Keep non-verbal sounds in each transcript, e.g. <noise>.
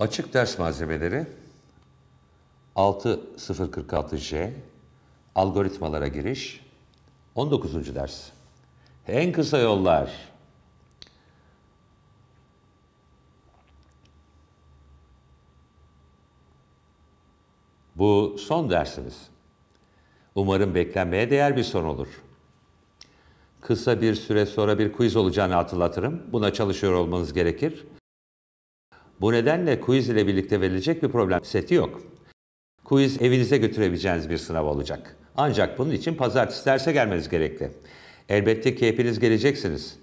Açık ders malzemeleri 6046J algoritmalara giriş 19. ders. En kısa yollar. Bu son dersiniz Umarım beklenmeye değer bir son olur. Kısa bir süre sonra bir quiz olacağını hatırlatırım. Buna çalışıyor olmanız gerekir. Bu nedenle quiz ile birlikte verilecek bir problem seti yok. Quiz evinize götürebileceğiniz bir sınav olacak. Ancak bunun için pazartesi derse gelmeniz gerekli. Elbette ki hepiniz geleceksiniz.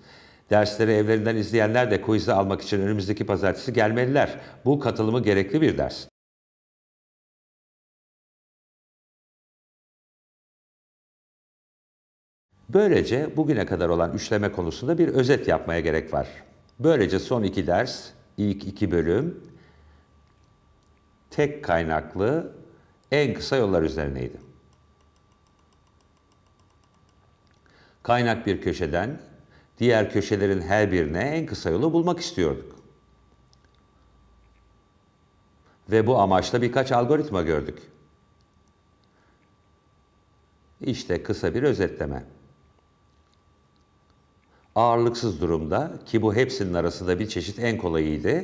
Dersleri evlerinden izleyenler de quiz'i almak için önümüzdeki pazartesi gelmeliler. Bu katılımı gerekli bir ders. Böylece bugüne kadar olan üçleme konusunda bir özet yapmaya gerek var. Böylece son iki ders ilk iki bölüm tek kaynaklı en kısa yollar üzerineydi. Kaynak bir köşeden diğer köşelerin her birine en kısa yolu bulmak istiyorduk. Ve bu amaçla birkaç algoritma gördük. İşte kısa bir özetleme ağırlıksız durumda ki bu hepsinin arasında bir çeşit en kolayıydı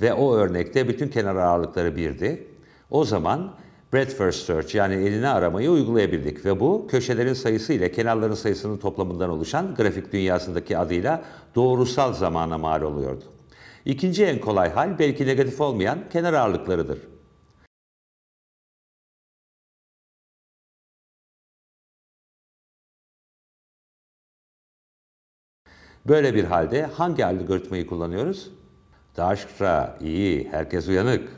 ve o örnekte bütün kenar ağırlıkları birdi. O zaman breadth first search yani eline aramayı uygulayabildik ve bu köşelerin sayısı ile kenarların sayısının toplamından oluşan grafik dünyasındaki adıyla doğrusal zamana mal oluyordu. İkinci en kolay hal belki negatif olmayan kenar ağırlıklarıdır. Böyle bir halde hangi algoritmayı kullanıyoruz? Daşkra iyi, herkes uyanık.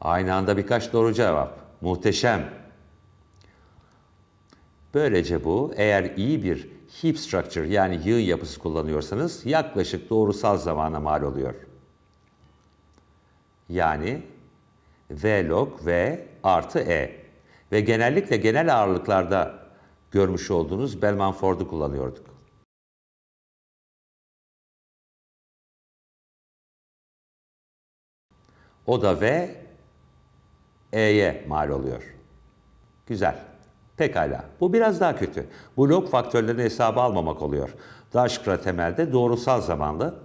Aynı anda birkaç doğru cevap. Muhteşem. Böylece bu eğer iyi bir heap structure yani yığın yapısı kullanıyorsanız yaklaşık doğrusal zamana mal oluyor. Yani V log V artı E ve genellikle genel ağırlıklarda görmüş olduğunuz Bellman-Ford'u kullanıyorduk. O da V, E'ye mal oluyor. Güzel. Pekala. Bu biraz daha kötü. Bu log faktörlerini hesaba almamak oluyor. Daşkra temelde doğrusal zamanlı.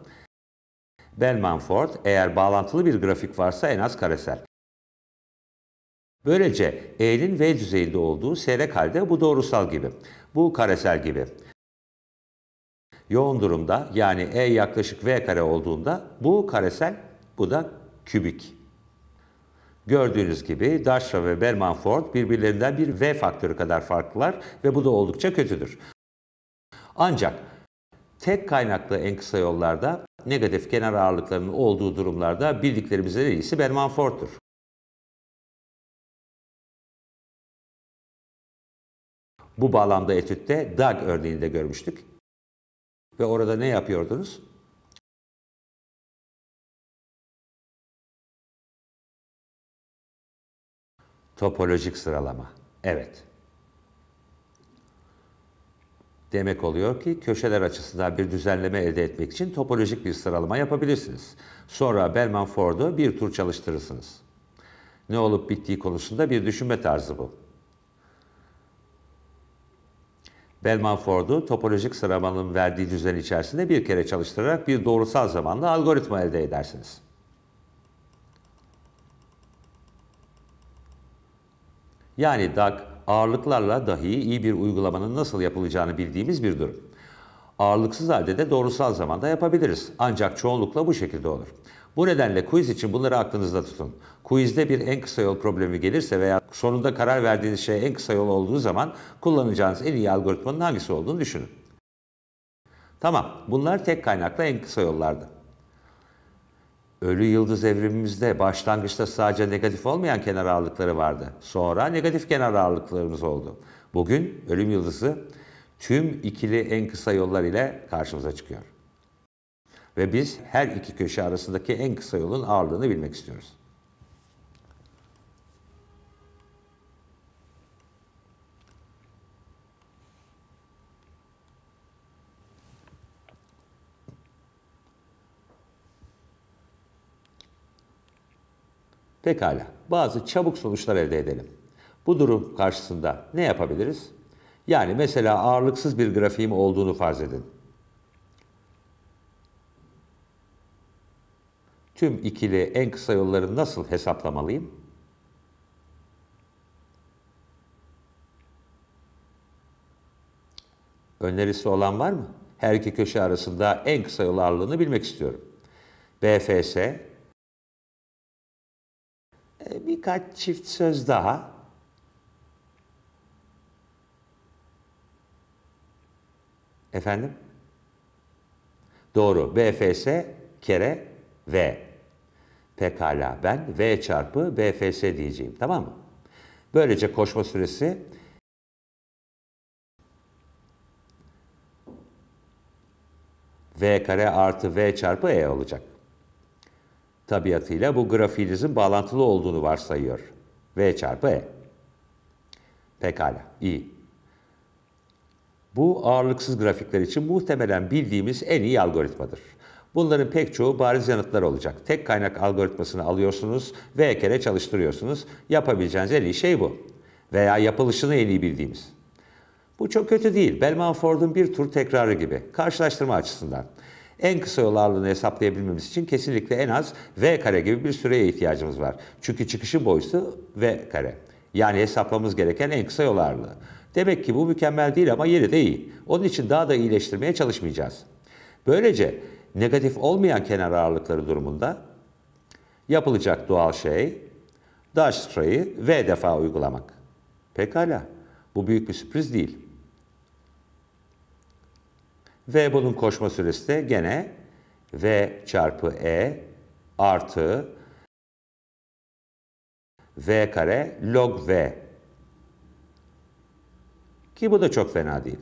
Bellman-Ford eğer bağlantılı bir grafik varsa en az karesel. Böylece E'nin V düzeyinde olduğu seyrek halde bu doğrusal gibi. Bu karesel gibi. Yoğun durumda yani E yaklaşık V kare olduğunda bu karesel, bu da kübik. Gördüğünüz gibi Daşra ve Belmanford birbirlerinden bir V faktörü kadar farklılar ve bu da oldukça kötüdür. Ancak tek kaynaklı en kısa yollarda negatif kenar ağırlıklarının olduğu durumlarda bildiklerimizin en iyisi Bermanford'tur. Bu bağlamda etütte Dag örneğini de görmüştük. Ve orada ne yapıyordunuz? Topolojik sıralama. Evet. Demek oluyor ki köşeler açısından bir düzenleme elde etmek için topolojik bir sıralama yapabilirsiniz. Sonra Bellman Ford'u bir tur çalıştırırsınız. Ne olup bittiği konusunda bir düşünme tarzı bu. Bellman Ford'u topolojik sıralamanın verdiği düzen içerisinde bir kere çalıştırarak bir doğrusal zamanlı algoritma elde edersiniz. Yani DAG ağırlıklarla dahi iyi bir uygulamanın nasıl yapılacağını bildiğimiz bir durum. Ağırlıksız halde de doğrusal zamanda yapabiliriz. Ancak çoğunlukla bu şekilde olur. Bu nedenle quiz için bunları aklınızda tutun. Quizde bir en kısa yol problemi gelirse veya sonunda karar verdiğiniz şey en kısa yol olduğu zaman kullanacağınız en iyi algoritmanın hangisi olduğunu düşünün. Tamam, bunlar tek kaynakla en kısa yollardı. Ölü yıldız evrimimizde başlangıçta sadece negatif olmayan kenar ağırlıkları vardı. Sonra negatif kenar ağırlıklarımız oldu. Bugün ölüm yıldızı tüm ikili en kısa yollar ile karşımıza çıkıyor. Ve biz her iki köşe arasındaki en kısa yolun ağırlığını bilmek istiyoruz. Pekala, bazı çabuk sonuçlar elde edelim. Bu durum karşısında ne yapabiliriz? Yani mesela ağırlıksız bir grafiğim olduğunu farz edin. Tüm ikili en kısa yolları nasıl hesaplamalıyım? Önerisi olan var mı? Her iki köşe arasında en kısa yol ağırlığını bilmek istiyorum. BFS ee, birkaç çift söz daha. Efendim? Doğru. BFS kere V. Pekala ben V çarpı BFS diyeceğim. Tamam mı? Böylece koşma süresi V kare artı V çarpı E olacak tabiatıyla bu grafiğinizin bağlantılı olduğunu varsayıyor. V çarpı E. Pekala, iyi. Bu ağırlıksız grafikler için muhtemelen bildiğimiz en iyi algoritmadır. Bunların pek çoğu bariz yanıtlar olacak. Tek kaynak algoritmasını alıyorsunuz, V kere çalıştırıyorsunuz. Yapabileceğiniz en iyi şey bu. Veya yapılışını en iyi bildiğimiz. Bu çok kötü değil. Ford'un bir tur tekrarı gibi. Karşılaştırma açısından. En kısa yol ağırlığını hesaplayabilmemiz için kesinlikle en az V kare gibi bir süreye ihtiyacımız var. Çünkü çıkışın boyutu V kare. Yani hesaplamamız gereken en kısa yol ağırlığı. Demek ki bu mükemmel değil ama yeri de iyi. Onun için daha da iyileştirmeye çalışmayacağız. Böylece negatif olmayan kenar ağırlıkları durumunda yapılacak doğal şey Dijkstra'yı V defa uygulamak. Pekala. Bu büyük bir sürpriz değil. V bunun koşma süresi de gene V çarpı E artı V kare log V. Ki bu da çok fena değil.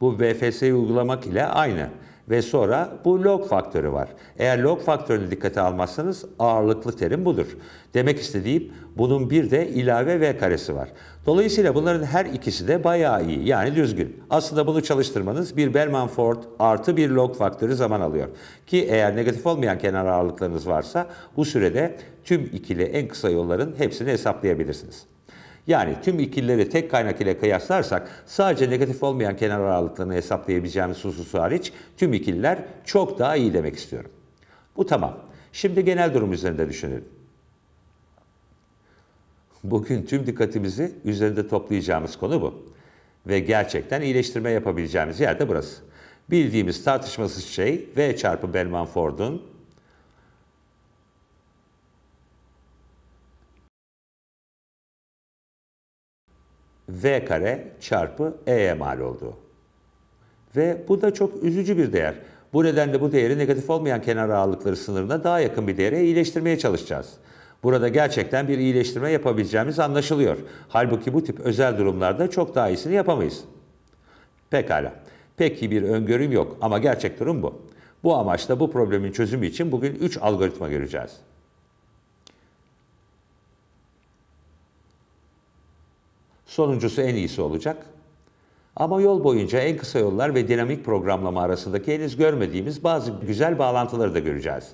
Bu VFS'yi uygulamak ile aynı. Ve sonra bu log faktörü var. Eğer log faktörünü dikkate almazsanız ağırlıklı terim budur. Demek istediğim bunun bir de ilave v karesi var. Dolayısıyla bunların her ikisi de bayağı iyi yani düzgün. Aslında bunu çalıştırmanız bir Bellman Ford artı bir log faktörü zaman alıyor. Ki eğer negatif olmayan kenar ağırlıklarınız varsa bu sürede tüm ikili en kısa yolların hepsini hesaplayabilirsiniz. Yani tüm ikilileri tek kaynak ile kıyaslarsak sadece negatif olmayan kenar aralıklarını hesaplayabileceğimiz hususu hariç tüm ikililer çok daha iyi demek istiyorum. Bu tamam. Şimdi genel durum üzerinde düşünelim. Bugün tüm dikkatimizi üzerinde toplayacağımız konu bu. Ve gerçekten iyileştirme yapabileceğimiz yer de burası. Bildiğimiz tartışmasız şey V çarpı Belman Ford'un V kare çarpı E'ye mal oldu. Ve bu da çok üzücü bir değer. Bu nedenle bu değeri negatif olmayan kenar ağırlıkları sınırına daha yakın bir değere iyileştirmeye çalışacağız. Burada gerçekten bir iyileştirme yapabileceğimiz anlaşılıyor. Halbuki bu tip özel durumlarda çok daha iyisini yapamayız. Pekala. Peki bir öngörüm yok ama gerçek durum bu. Bu amaçla bu problemin çözümü için bugün 3 algoritma göreceğiz. Sonuncusu en iyisi olacak. Ama yol boyunca en kısa yollar ve dinamik programlama arasındaki henüz görmediğimiz bazı güzel bağlantıları da göreceğiz.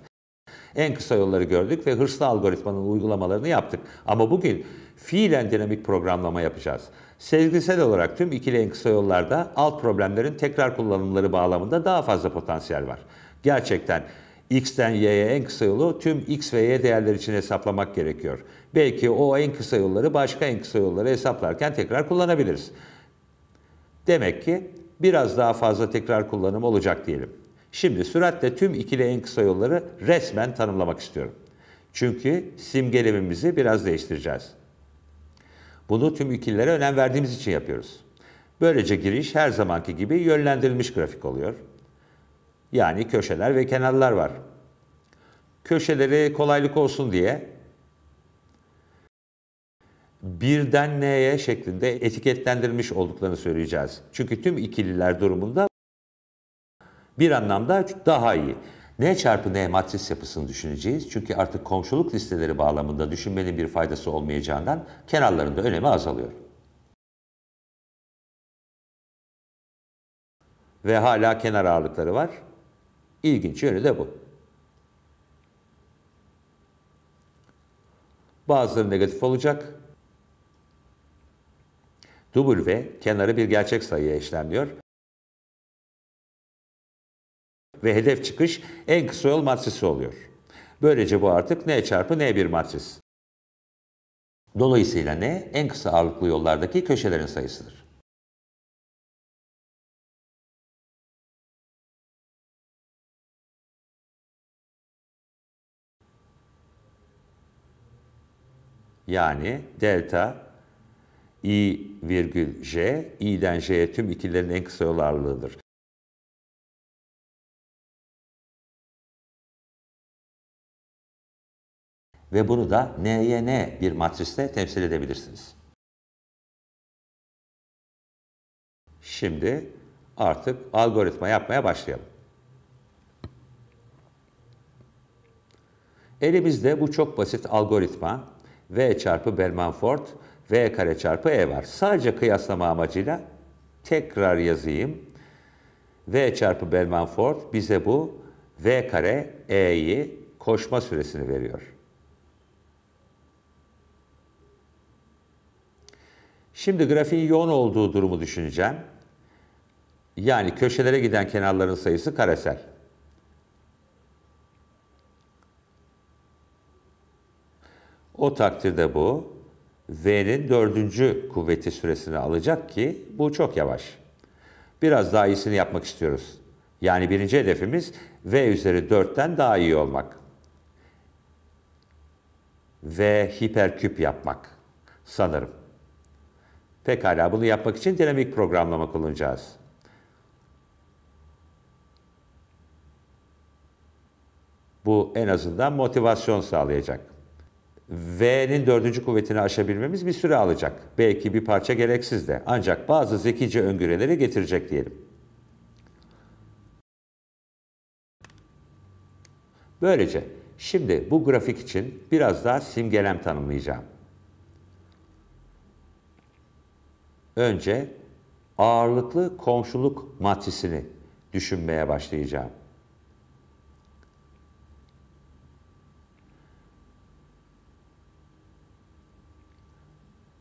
En kısa yolları gördük ve hırslı algoritmanın uygulamalarını yaptık. Ama bugün fiilen dinamik programlama yapacağız. Sezgisel olarak tüm ikili en kısa yollarda alt problemlerin tekrar kullanımları bağlamında daha fazla potansiyel var. Gerçekten X'ten Y'ye en kısa yolu tüm X ve Y değerler için hesaplamak gerekiyor. Belki o en kısa yolları başka en kısa yolları hesaplarken tekrar kullanabiliriz. Demek ki biraz daha fazla tekrar kullanım olacak diyelim. Şimdi süratle tüm ikili en kısa yolları resmen tanımlamak istiyorum. Çünkü simgelememizi biraz değiştireceğiz. Bunu tüm ikililere önem verdiğimiz için yapıyoruz. Böylece giriş her zamanki gibi yönlendirilmiş grafik oluyor. Yani köşeler ve kenarlar var. Köşeleri kolaylık olsun diye birden neye şeklinde etiketlendirilmiş olduklarını söyleyeceğiz. Çünkü tüm ikililer durumunda bir anlamda daha iyi. N çarpı N matris yapısını düşüneceğiz. Çünkü artık komşuluk listeleri bağlamında düşünmenin bir faydası olmayacağından kenarlarında önemi azalıyor. Ve hala kenar ağırlıkları var. İlginç yönü de bu. Bazıları negatif olacak, W kenarı bir gerçek sayıya eşlenmiyor. Ve hedef çıkış en kısa yol matrisi oluyor. Böylece bu artık N çarpı N1 matris. Dolayısıyla N en kısa ağırlıklı yollardaki köşelerin sayısıdır. Yani delta i virgül j, i'den j'ye tüm itilerin en kısa yol ağırlığıdır. Ve bunu da n'ye n bir matriste temsil edebilirsiniz. Şimdi artık algoritma yapmaya başlayalım. Elimizde bu çok basit algoritma V çarpı Belmanford V kare çarpı E var. Sadece kıyaslama amacıyla tekrar yazayım. V çarpı Bellman Ford bize bu V kare E'yi koşma süresini veriyor. Şimdi grafiğin yoğun olduğu durumu düşüneceğim. Yani köşelere giden kenarların sayısı karesel. O takdirde bu V'nin dördüncü kuvveti süresini alacak ki bu çok yavaş. Biraz daha iyisini yapmak istiyoruz. Yani birinci hedefimiz V üzeri 4'ten daha iyi olmak. V hiperküp yapmak sanırım. Pekala bunu yapmak için dinamik programlama kullanacağız. Bu en azından motivasyon sağlayacak. V'nin dördüncü kuvvetini aşabilmemiz bir süre alacak. Belki bir parça gereksiz de. Ancak bazı zekice öngörüleri getirecek diyelim. Böylece şimdi bu grafik için biraz daha simgelem tanımlayacağım. Önce ağırlıklı komşuluk matrisini düşünmeye başlayacağım.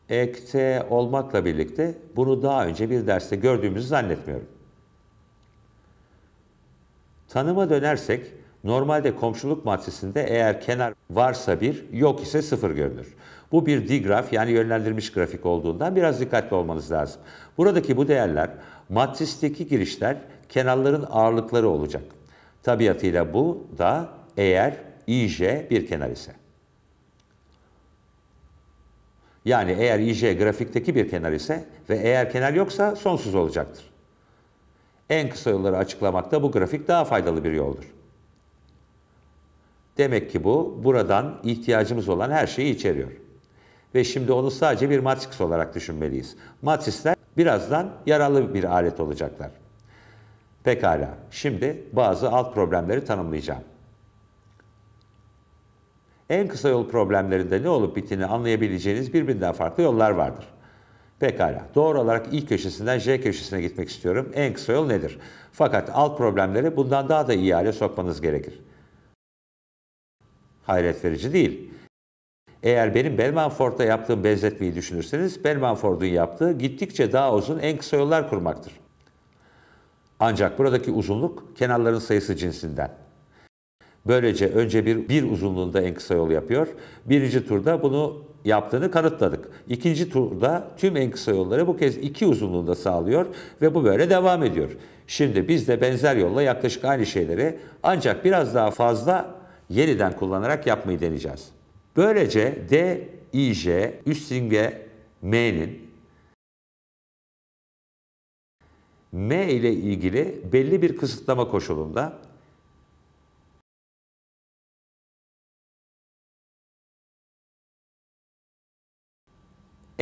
ekte olmakla birlikte bunu daha önce bir derste gördüğümüzü zannetmiyorum. Tanıma dönersek normalde komşuluk matrisinde eğer kenar varsa bir, yok ise sıfır görünür. Bu bir digraf yani yönlendirilmiş grafik olduğundan biraz dikkatli olmanız lazım. Buradaki bu değerler matristeki girişler kenarların ağırlıkları olacak. Tabiatıyla bu da eğer IJ bir kenar ise. Yani eğer IJ grafikteki bir kenar ise ve eğer kenar yoksa sonsuz olacaktır. En kısa yolları açıklamakta bu grafik daha faydalı bir yoldur. Demek ki bu buradan ihtiyacımız olan her şeyi içeriyor. Ve şimdi onu sadece bir matris olarak düşünmeliyiz. Matrisler birazdan yararlı bir alet olacaklar. Pekala, şimdi bazı alt problemleri tanımlayacağım en kısa yol problemlerinde ne olup bittiğini anlayabileceğiniz birbirinden farklı yollar vardır. Pekala, doğru olarak ilk köşesinden J köşesine gitmek istiyorum. En kısa yol nedir? Fakat alt problemleri bundan daha da iyi hale sokmanız gerekir. Hayret verici değil. Eğer benim Belmanford'da yaptığım benzetmeyi düşünürseniz, Belmanford'un yaptığı gittikçe daha uzun en kısa yollar kurmaktır. Ancak buradaki uzunluk kenarların sayısı cinsinden. Böylece önce bir, bir uzunluğunda en kısa yol yapıyor. Birinci turda bunu yaptığını kanıtladık. İkinci turda tüm en kısa yolları bu kez iki uzunluğunda sağlıyor ve bu böyle devam ediyor. Şimdi biz de benzer yolla yaklaşık aynı şeyleri ancak biraz daha fazla yeniden kullanarak yapmayı deneyeceğiz. Böylece D, I, J, üst simge M'nin M ile ilgili belli bir kısıtlama koşulunda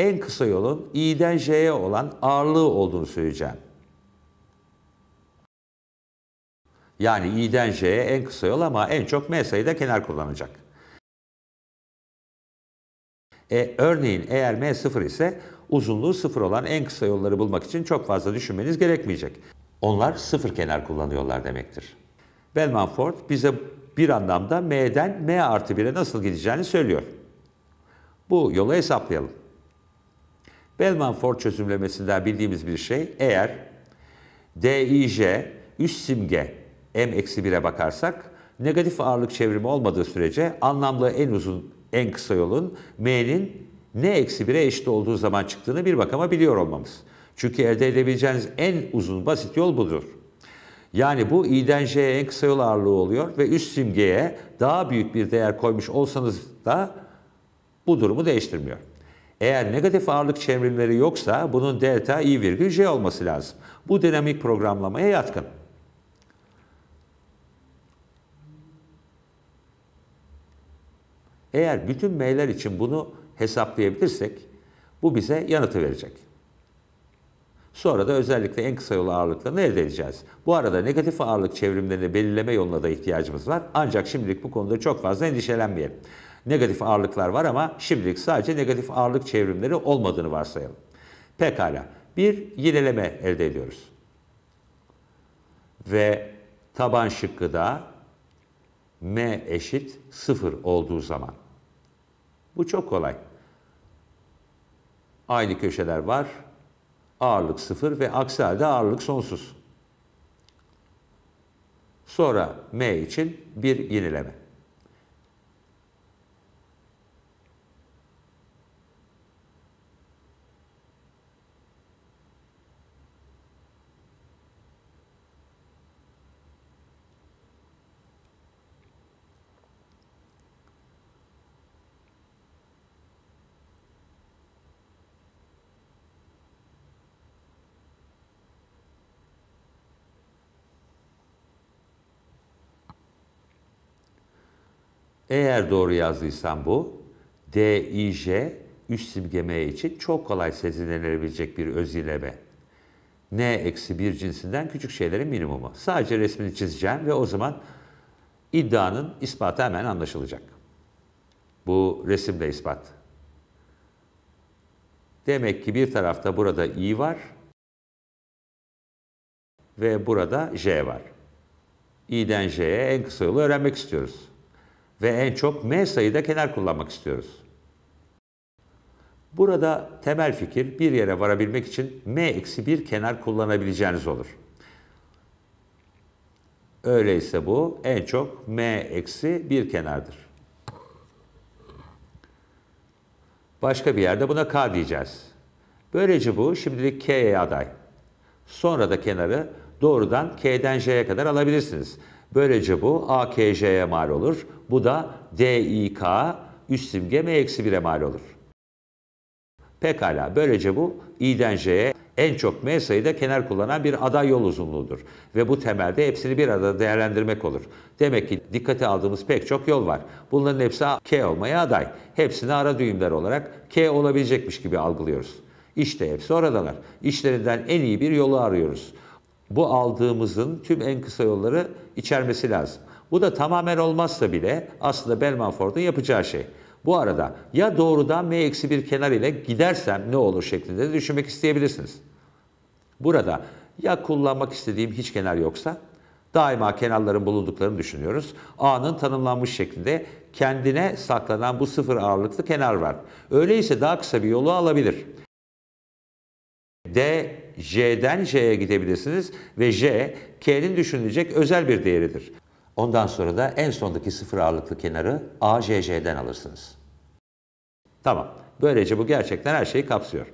en kısa yolun i'den J'ye olan ağırlığı olduğunu söyleyeceğim. Yani i'den J'ye en kısa yol ama en çok M sayıda kenar kullanacak. E, örneğin eğer M sıfır ise uzunluğu sıfır olan en kısa yolları bulmak için çok fazla düşünmeniz gerekmeyecek. Onlar sıfır kenar kullanıyorlar demektir. Bellman Ford bize bir anlamda M'den M artı 1'e nasıl gideceğini söylüyor. Bu yolu hesaplayalım. Bellman-Ford çözümlemesinden bildiğimiz bir şey eğer DIJ üst simge M-1'e bakarsak negatif ağırlık çevrimi olmadığı sürece anlamlı en uzun en kısa yolun M'nin N-1'e eşit olduğu zaman çıktığını bir bakama biliyor olmamız. Çünkü elde edebileceğiniz en uzun basit yol budur. Yani bu i'den j'ye en kısa yol ağırlığı oluyor ve üst simgeye daha büyük bir değer koymuş olsanız da bu durumu değiştirmiyor. Eğer negatif ağırlık çevrimleri yoksa bunun delta i virgül j olması lazım. Bu dinamik programlamaya yatkın. Eğer bütün m'ler için bunu hesaplayabilirsek bu bize yanıtı verecek. Sonra da özellikle en kısa yol ağırlıklarını elde edeceğiz. Bu arada negatif ağırlık çevrimlerini belirleme yoluna da ihtiyacımız var. Ancak şimdilik bu konuda çok fazla endişelenmeyelim. Negatif ağırlıklar var ama şimdilik sadece negatif ağırlık çevrimleri olmadığını varsayalım. Pekala. Bir yineleme elde ediyoruz. Ve taban şıkkı da m eşit 0 olduğu zaman. Bu çok kolay. Aynı köşeler var. Ağırlık 0 ve aksi halde ağırlık sonsuz. Sonra m için bir yenileme. Eğer doğru yazdıysam bu D I DIJ üç simgeme için çok kolay sezinlenebilecek bir özileme. N eksi bir cinsinden küçük şeylerin minimumu. Sadece resmini çizeceğim ve o zaman iddianın ispatı hemen anlaşılacak. Bu resimde ispat. Demek ki bir tarafta burada i var ve burada j var. i'den j'ye en kısa yolu öğrenmek istiyoruz ve en çok M sayıda kenar kullanmak istiyoruz. Burada temel fikir bir yere varabilmek için M-1 kenar kullanabileceğiniz olur. Öyleyse bu en çok M-1 kenardır. Başka bir yerde buna K diyeceğiz. Böylece bu şimdilik K'ye aday. Sonra da kenarı doğrudan K'den J'ye kadar alabilirsiniz. Böylece bu AKJ'ye mal olur. Bu da DİK üst simge M-1'e mal olur. Pekala böylece bu İ'den J'ye en çok M sayıda kenar kullanan bir aday yol uzunluğudur. Ve bu temelde hepsini bir arada değerlendirmek olur. Demek ki dikkate aldığımız pek çok yol var. Bunların hepsi K olmaya aday. Hepsini ara düğümler olarak K olabilecekmiş gibi algılıyoruz. İşte hepsi oradalar. İşlerinden en iyi bir yolu arıyoruz bu aldığımızın tüm en kısa yolları içermesi lazım. Bu da tamamen olmazsa bile aslında Belmanford'un yapacağı şey. Bu arada ya doğrudan M-1 kenar ile gidersem ne olur şeklinde de düşünmek isteyebilirsiniz. Burada ya kullanmak istediğim hiç kenar yoksa daima kenarların bulunduklarını düşünüyoruz. A'nın tanımlanmış şeklinde kendine saklanan bu sıfır ağırlıklı kenar var. Öyleyse daha kısa bir yolu alabilir. D J'den J'ye gidebilirsiniz ve J, K'nin düşünülecek özel bir değeridir. Ondan sonra da en sondaki sıfır ağırlıklı kenarı AJJ'den alırsınız. Tamam, böylece bu gerçekten her şeyi kapsıyor.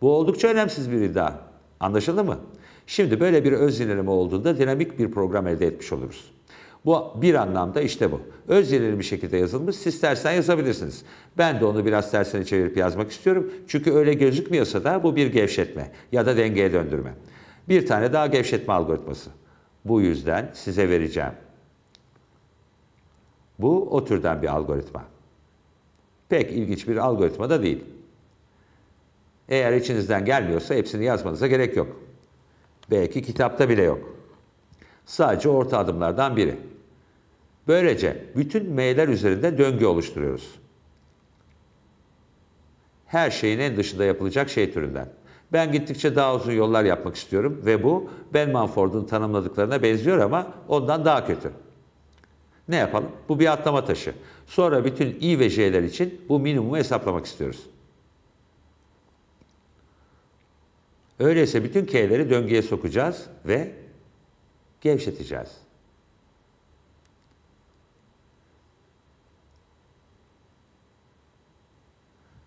Bu oldukça önemsiz bir iddia. Anlaşıldı mı? Şimdi böyle bir öz yenileme olduğunda dinamik bir program elde etmiş oluruz. Bu bir anlamda işte bu. Özverili bir şekilde yazılmış. Siz tersten yazabilirsiniz. Ben de onu biraz tersine çevirip yazmak istiyorum. Çünkü öyle gözükmüyorsa da bu bir gevşetme ya da dengeye döndürme. Bir tane daha gevşetme algoritması. Bu yüzden size vereceğim. Bu o türden bir algoritma. Pek ilginç bir algoritma da değil. Eğer içinizden gelmiyorsa hepsini yazmanıza gerek yok. Belki kitapta bile yok. Sadece orta adımlardan biri. Böylece bütün M'ler üzerinde döngü oluşturuyoruz. Her şeyin en dışında yapılacak şey türünden. Ben gittikçe daha uzun yollar yapmak istiyorum ve bu Ben Manford'un tanımladıklarına benziyor ama ondan daha kötü. Ne yapalım? Bu bir atlama taşı. Sonra bütün i ve j'ler için bu minimumu hesaplamak istiyoruz. Öyleyse bütün k'leri döngüye sokacağız ve gevşeteceğiz.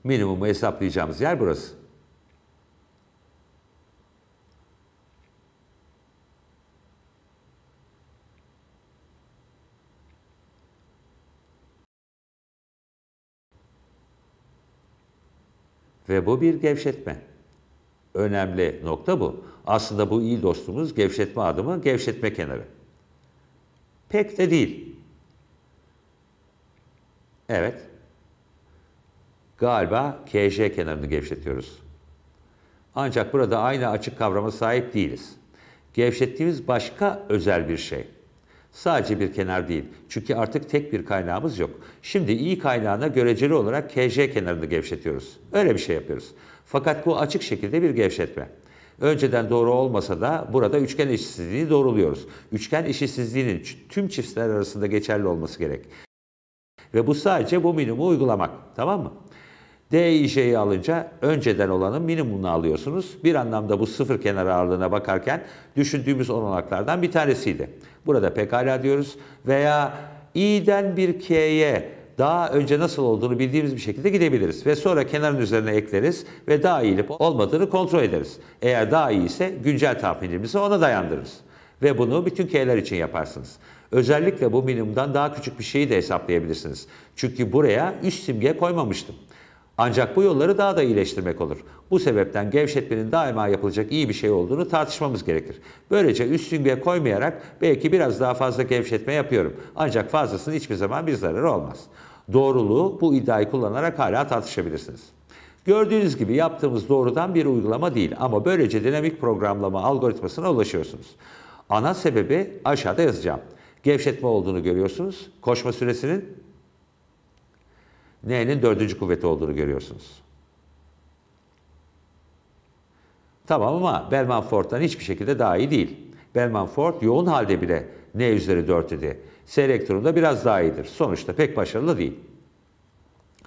Minimumu hesaplayacağımız yer burası. Ve bu bir gevşetme. Önemli nokta bu. Aslında bu iyi dostumuz gevşetme adımı gevşetme kenarı. Pek de değil. Evet. Galiba KJ kenarını gevşetiyoruz. Ancak burada aynı açık kavrama sahip değiliz. Gevşettiğimiz başka özel bir şey. Sadece bir kenar değil. Çünkü artık tek bir kaynağımız yok. Şimdi i kaynağına göreceli olarak KJ kenarını gevşetiyoruz. Öyle bir şey yapıyoruz. Fakat bu açık şekilde bir gevşetme. Önceden doğru olmasa da burada üçgen eşitsizliğini doğruluyoruz. Üçgen eşitsizliğinin tüm çiftler arasında geçerli olması gerek. Ve bu sadece bu minimumu uygulamak. Tamam mı? DİŞ'yi alınca önceden olanın minimumunu alıyorsunuz. Bir anlamda bu sıfır kenar ağırlığına bakarken düşündüğümüz olanaklardan bir tanesiydi. Burada pekala diyoruz veya İ'den bir K'ye daha önce nasıl olduğunu bildiğimiz bir şekilde gidebiliriz. Ve sonra kenarın üzerine ekleriz ve daha iyi olmadığını kontrol ederiz. Eğer daha iyi ise güncel tahminimizi ona dayandırırız. Ve bunu bütün K'ler için yaparsınız. Özellikle bu minimumdan daha küçük bir şeyi de hesaplayabilirsiniz. Çünkü buraya üst simge koymamıştım. Ancak bu yolları daha da iyileştirmek olur. Bu sebepten gevşetmenin daima yapılacak iyi bir şey olduğunu tartışmamız gerekir. Böylece üstünlüğe koymayarak belki biraz daha fazla gevşetme yapıyorum. Ancak fazlasının hiçbir zaman bir zararı olmaz. Doğruluğu bu iddiayı kullanarak hala tartışabilirsiniz. Gördüğünüz gibi yaptığımız doğrudan bir uygulama değil ama böylece dinamik programlama algoritmasına ulaşıyorsunuz. Ana sebebi aşağıda yazacağım. Gevşetme olduğunu görüyorsunuz. Koşma süresinin N'nin dördüncü kuvveti olduğunu görüyorsunuz. Tamam ama Belmanfort'tan hiçbir şekilde daha iyi değil. Ford yoğun halde bile N üzeri 4 idi. Seyrek durumda biraz daha iyidir. Sonuçta pek başarılı değil.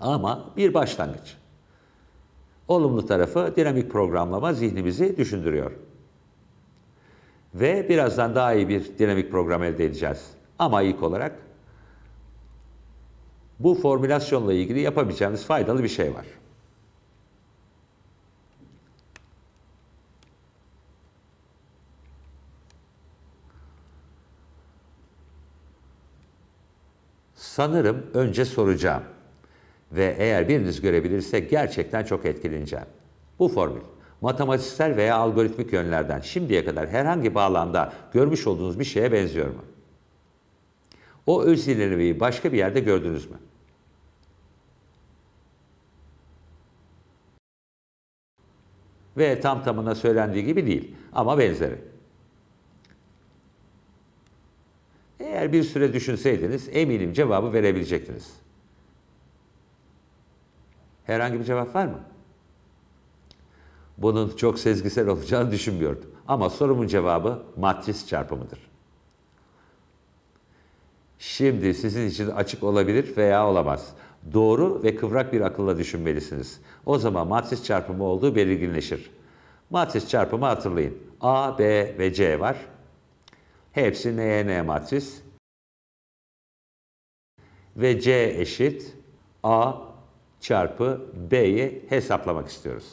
Ama bir başlangıç. Olumlu tarafı dinamik programlama zihnimizi düşündürüyor. Ve birazdan daha iyi bir dinamik program elde edeceğiz. Ama ilk olarak bu formülasyonla ilgili yapabileceğimiz faydalı bir şey var. Sanırım önce soracağım ve eğer biriniz görebilirse gerçekten çok etkileneceğim. Bu formül matematiksel veya algoritmik yönlerden şimdiye kadar herhangi bağlamda görmüş olduğunuz bir şeye benziyor mu? O özileriyi başka bir yerde gördünüz mü? Ve tam tamına söylendiği gibi değil ama benzeri. Eğer bir süre düşünseydiniz eminim cevabı verebilecektiniz. Herhangi bir cevap var mı? Bunun çok sezgisel olacağını düşünmüyordum. Ama sorumun cevabı matris çarpımıdır. Şimdi sizin için açık olabilir veya olamaz. Doğru ve kıvrak bir akılla düşünmelisiniz. O zaman matris çarpımı olduğu belirginleşir. Matris çarpımı hatırlayın. A, B ve C var. Hepsi neye ne matris? Ve C eşit A çarpı B'yi hesaplamak istiyoruz.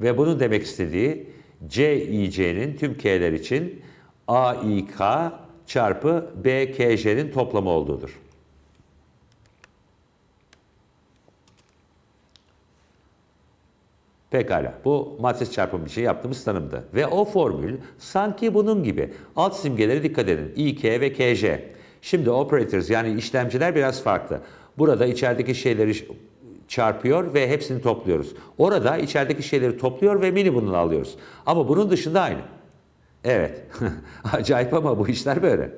Ve bunu demek istediği C, İ, C'nin tüm K'ler için A, İ, K çarpı BKJ'nin toplamı olduğudur. Pekala. Bu matris çarpımı için yaptığımız tanımdı. Ve o formül sanki bunun gibi. Alt simgelere dikkat edin. İK ve KJ. Şimdi operators yani işlemciler biraz farklı. Burada içerideki şeyleri çarpıyor ve hepsini topluyoruz. Orada içerideki şeyleri topluyor ve minimumunu alıyoruz. Ama bunun dışında aynı. Evet. <laughs> Acayip ama bu işler böyle.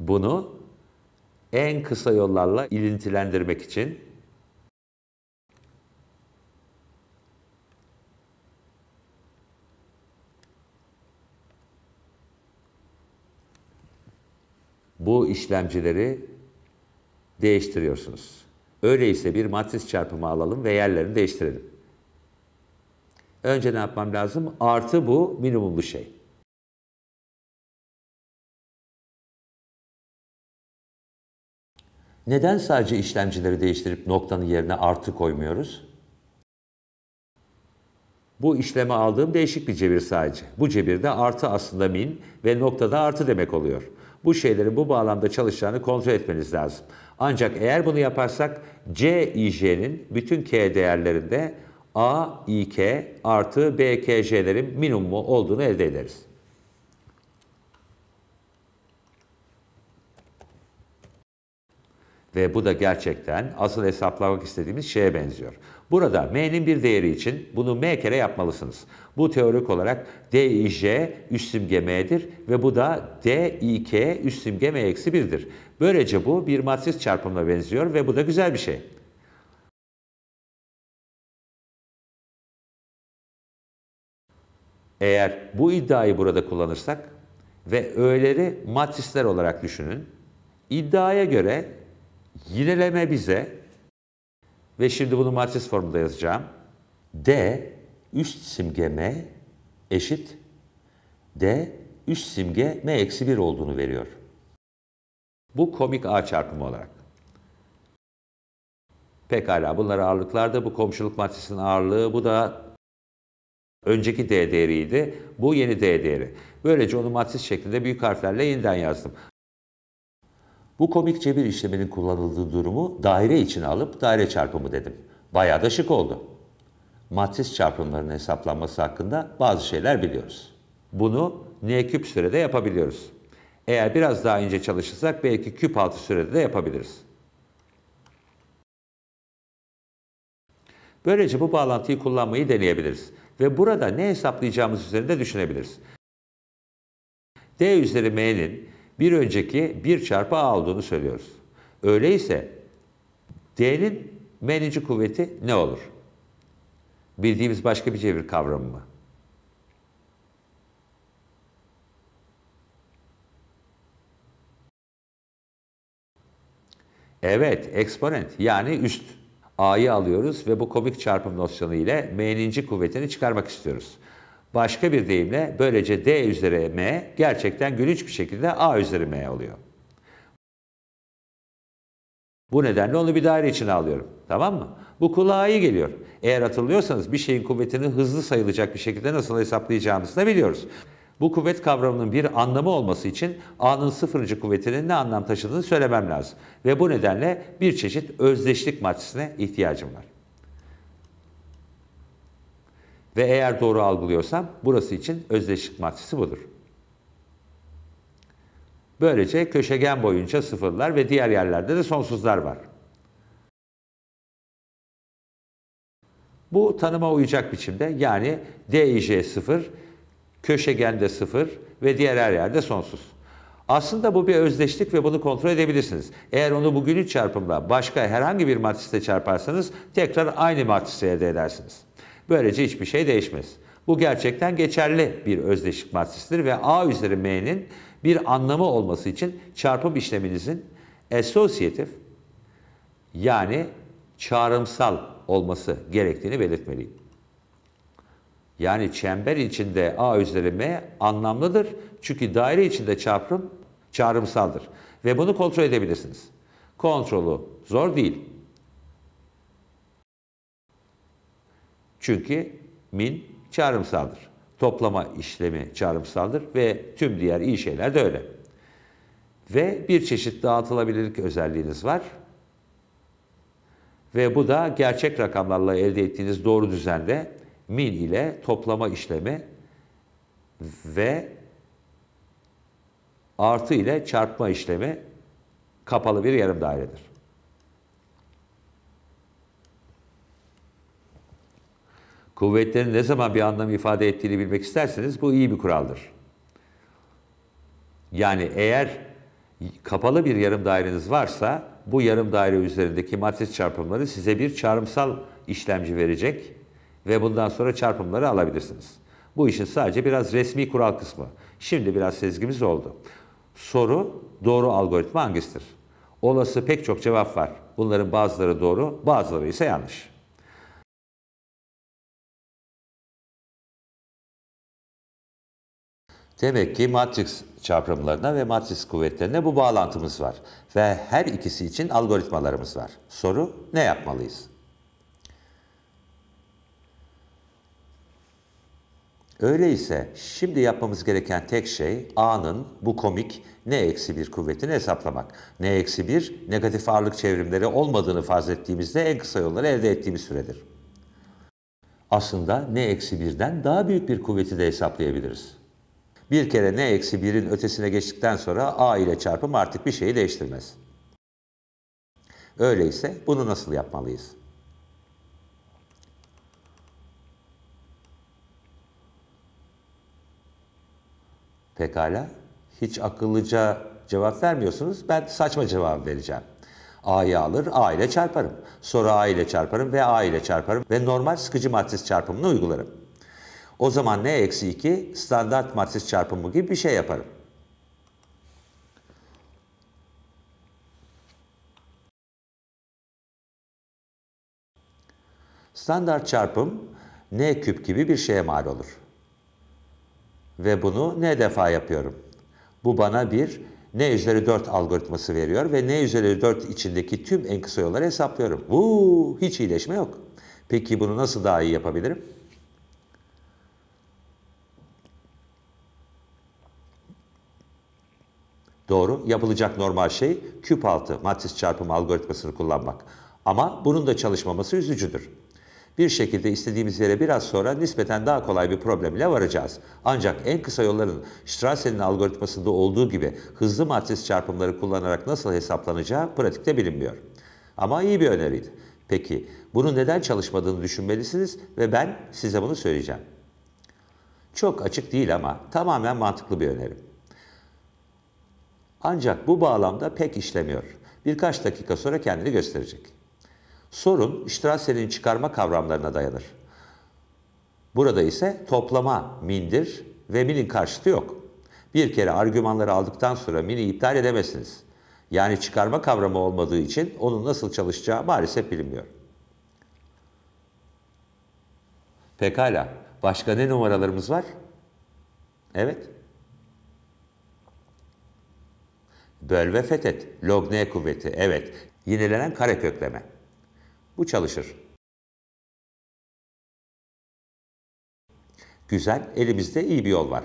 Bunu en kısa yollarla ilintilendirmek için bu işlemcileri değiştiriyorsunuz. Öyleyse bir matris çarpımı alalım ve yerlerini değiştirelim. Önce ne yapmam lazım? Artı bu minimumlu şey. Neden sadece işlemcileri değiştirip noktanın yerine artı koymuyoruz? Bu işleme aldığım değişik bir cebir sadece. Bu cebirde artı aslında min ve noktada artı demek oluyor. Bu şeylerin bu bağlamda çalışacağını kontrol etmeniz lazım. Ancak eğer bunu yaparsak C, IJ'nin bütün K değerlerinde A, İK artı BKJ'lerin minimumu olduğunu elde ederiz. Ve bu da gerçekten asıl hesaplamak istediğimiz şeye benziyor. Burada m'nin bir değeri için bunu m kere yapmalısınız. Bu teorik olarak dij üst simge m'dir ve bu da dik üst simge m eksi 1'dir. Böylece bu bir matris çarpımına benziyor ve bu da güzel bir şey. Eğer bu iddiayı burada kullanırsak ve öğeleri matrisler olarak düşünün. İddiaya göre yineleme bize ve şimdi bunu matris formunda yazacağım. D üst simge M eşit D üst simge M eksi 1 olduğunu veriyor. Bu komik A çarpımı olarak. Pekala bunlar ağırlıklarda bu komşuluk matrisinin ağırlığı bu da Önceki D değeriydi. Bu yeni D değeri. Böylece onu matris şeklinde büyük harflerle yeniden yazdım. Bu komik cebir işleminin kullanıldığı durumu daire içine alıp daire çarpımı dedim. Bayağı da şık oldu. Matris çarpımlarının hesaplanması hakkında bazı şeyler biliyoruz. Bunu n küp sürede yapabiliyoruz. Eğer biraz daha ince çalışırsak belki küp altı sürede de yapabiliriz. Böylece bu bağlantıyı kullanmayı deneyebiliriz ve burada ne hesaplayacağımız üzerinde düşünebiliriz. D üzeri M'nin bir önceki 1 çarpı A olduğunu söylüyoruz. Öyleyse D'nin M'ninci kuvveti ne olur? Bildiğimiz başka bir çevir kavramı mı? Evet, eksponent yani üst. A'yı alıyoruz ve bu komik çarpım nosyonu ile M'ninci kuvvetini çıkarmak istiyoruz. Başka bir deyimle böylece D üzeri M gerçekten gülünç bir şekilde A üzeri M oluyor. Bu nedenle onu bir daire içine alıyorum. Tamam mı? Bu kulağa iyi geliyor. Eğer hatırlıyorsanız bir şeyin kuvvetini hızlı sayılacak bir şekilde nasıl hesaplayacağımızı da biliyoruz. Bu kuvvet kavramının bir anlamı olması için A'nın sıfırıncı kuvvetinin ne anlam taşıdığını söylemem lazım. Ve bu nedenle bir çeşit özdeşlik matrisine ihtiyacım var. Ve eğer doğru algılıyorsam burası için özdeşlik matrisi budur. Böylece köşegen boyunca sıfırlar ve diğer yerlerde de sonsuzlar var. Bu tanıma uyacak biçimde yani DIJ 0 köşegende sıfır ve diğer her yerde sonsuz. Aslında bu bir özdeşlik ve bunu kontrol edebilirsiniz. Eğer onu bugünün çarpımla başka herhangi bir matrisle çarparsanız tekrar aynı matrisi elde edersiniz. Böylece hiçbir şey değişmez. Bu gerçekten geçerli bir özdeşlik matrisidir ve A üzeri M'nin bir anlamı olması için çarpım işleminizin asosiyatif yani çağrımsal olması gerektiğini belirtmeliyim. Yani çember içinde A üzeri M anlamlıdır. Çünkü daire içinde çarpım çağrımsaldır. Ve bunu kontrol edebilirsiniz. Kontrolü zor değil. Çünkü min çağrımsaldır. Toplama işlemi çağrımsaldır ve tüm diğer iyi şeyler de öyle. Ve bir çeşit dağıtılabilirlik özelliğiniz var. Ve bu da gerçek rakamlarla elde ettiğiniz doğru düzende min ile toplama işlemi ve artı ile çarpma işlemi kapalı bir yarım dairedir. Kuvvetlerin ne zaman bir anlam ifade ettiğini bilmek isterseniz bu iyi bir kuraldır. Yani eğer kapalı bir yarım daireniz varsa bu yarım daire üzerindeki matris çarpımları size bir çarpımsal işlemci verecek ve bundan sonra çarpımları alabilirsiniz. Bu işin sadece biraz resmi kural kısmı. Şimdi biraz sezgimiz oldu. Soru doğru algoritma hangisidir? Olası pek çok cevap var. Bunların bazıları doğru, bazıları ise yanlış. Demek ki matris çarpımlarına ve matris kuvvetlerine bu bağlantımız var ve her ikisi için algoritmalarımız var. Soru ne yapmalıyız? Öyleyse şimdi yapmamız gereken tek şey A'nın bu komik ne eksi bir kuvvetini hesaplamak. Ne eksi bir negatif ağırlık çevrimleri olmadığını farz ettiğimizde en kısa yolları elde ettiğimiz süredir. Aslında ne eksi birden daha büyük bir kuvveti de hesaplayabiliriz. Bir kere ne eksi birin ötesine geçtikten sonra A ile çarpım artık bir şeyi değiştirmez. Öyleyse bunu nasıl yapmalıyız? Pekala. Hiç akıllıca cevap vermiyorsunuz. Ben saçma cevap vereceğim. A'yı alır, A ile çarparım. Sonra A ile çarparım ve A ile çarparım ve normal sıkıcı matris çarpımını uygularım. O zaman ne eksi 2? Standart matris çarpımı gibi bir şey yaparım. Standart çarpım n küp gibi bir şeye mal olur. Ve bunu ne defa yapıyorum? Bu bana bir ne üzeri 4 algoritması veriyor ve ne üzeri 4 içindeki tüm en kısa yolları hesaplıyorum. Bu hiç iyileşme yok. Peki bunu nasıl daha iyi yapabilirim? Doğru. Yapılacak normal şey küp altı matris çarpımı algoritmasını kullanmak. Ama bunun da çalışmaması üzücüdür. Bir şekilde istediğimiz yere biraz sonra nispeten daha kolay bir problemle varacağız. Ancak en kısa yolların Strasser'in algoritmasında olduğu gibi hızlı matris çarpımları kullanarak nasıl hesaplanacağı pratikte bilinmiyor. Ama iyi bir öneriydi. Peki bunu neden çalışmadığını düşünmelisiniz ve ben size bunu söyleyeceğim. Çok açık değil ama tamamen mantıklı bir önerim. Ancak bu bağlamda pek işlemiyor. Birkaç dakika sonra kendini gösterecek. Sorun Strasser'in çıkarma kavramlarına dayanır. Burada ise toplama mindir ve minin karşıtı yok. Bir kere argümanları aldıktan sonra mini iptal edemezsiniz. Yani çıkarma kavramı olmadığı için onun nasıl çalışacağı maalesef bilinmiyor. Pekala. Başka ne numaralarımız var? Evet. Böl ve fethet. log Logne kuvveti. Evet. Yenilenen kare kökleme. Bu çalışır. Güzel, elimizde iyi bir yol var.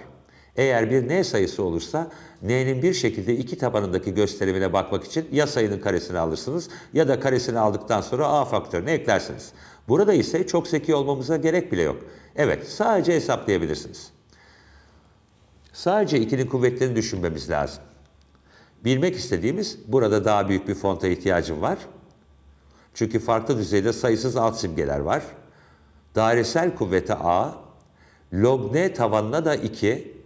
Eğer bir n sayısı olursa n'nin bir şekilde iki tabanındaki gösterimine bakmak için ya sayının karesini alırsınız ya da karesini aldıktan sonra a faktörünü eklersiniz. Burada ise çok zeki olmamıza gerek bile yok. Evet, sadece hesaplayabilirsiniz. Sadece 2'nin kuvvetlerini düşünmemiz lazım. Bilmek istediğimiz burada daha büyük bir fonta ihtiyacım var. Çünkü farklı düzeyde sayısız alt simgeler var. Dairesel kuvvete A, log n tavanına da 2.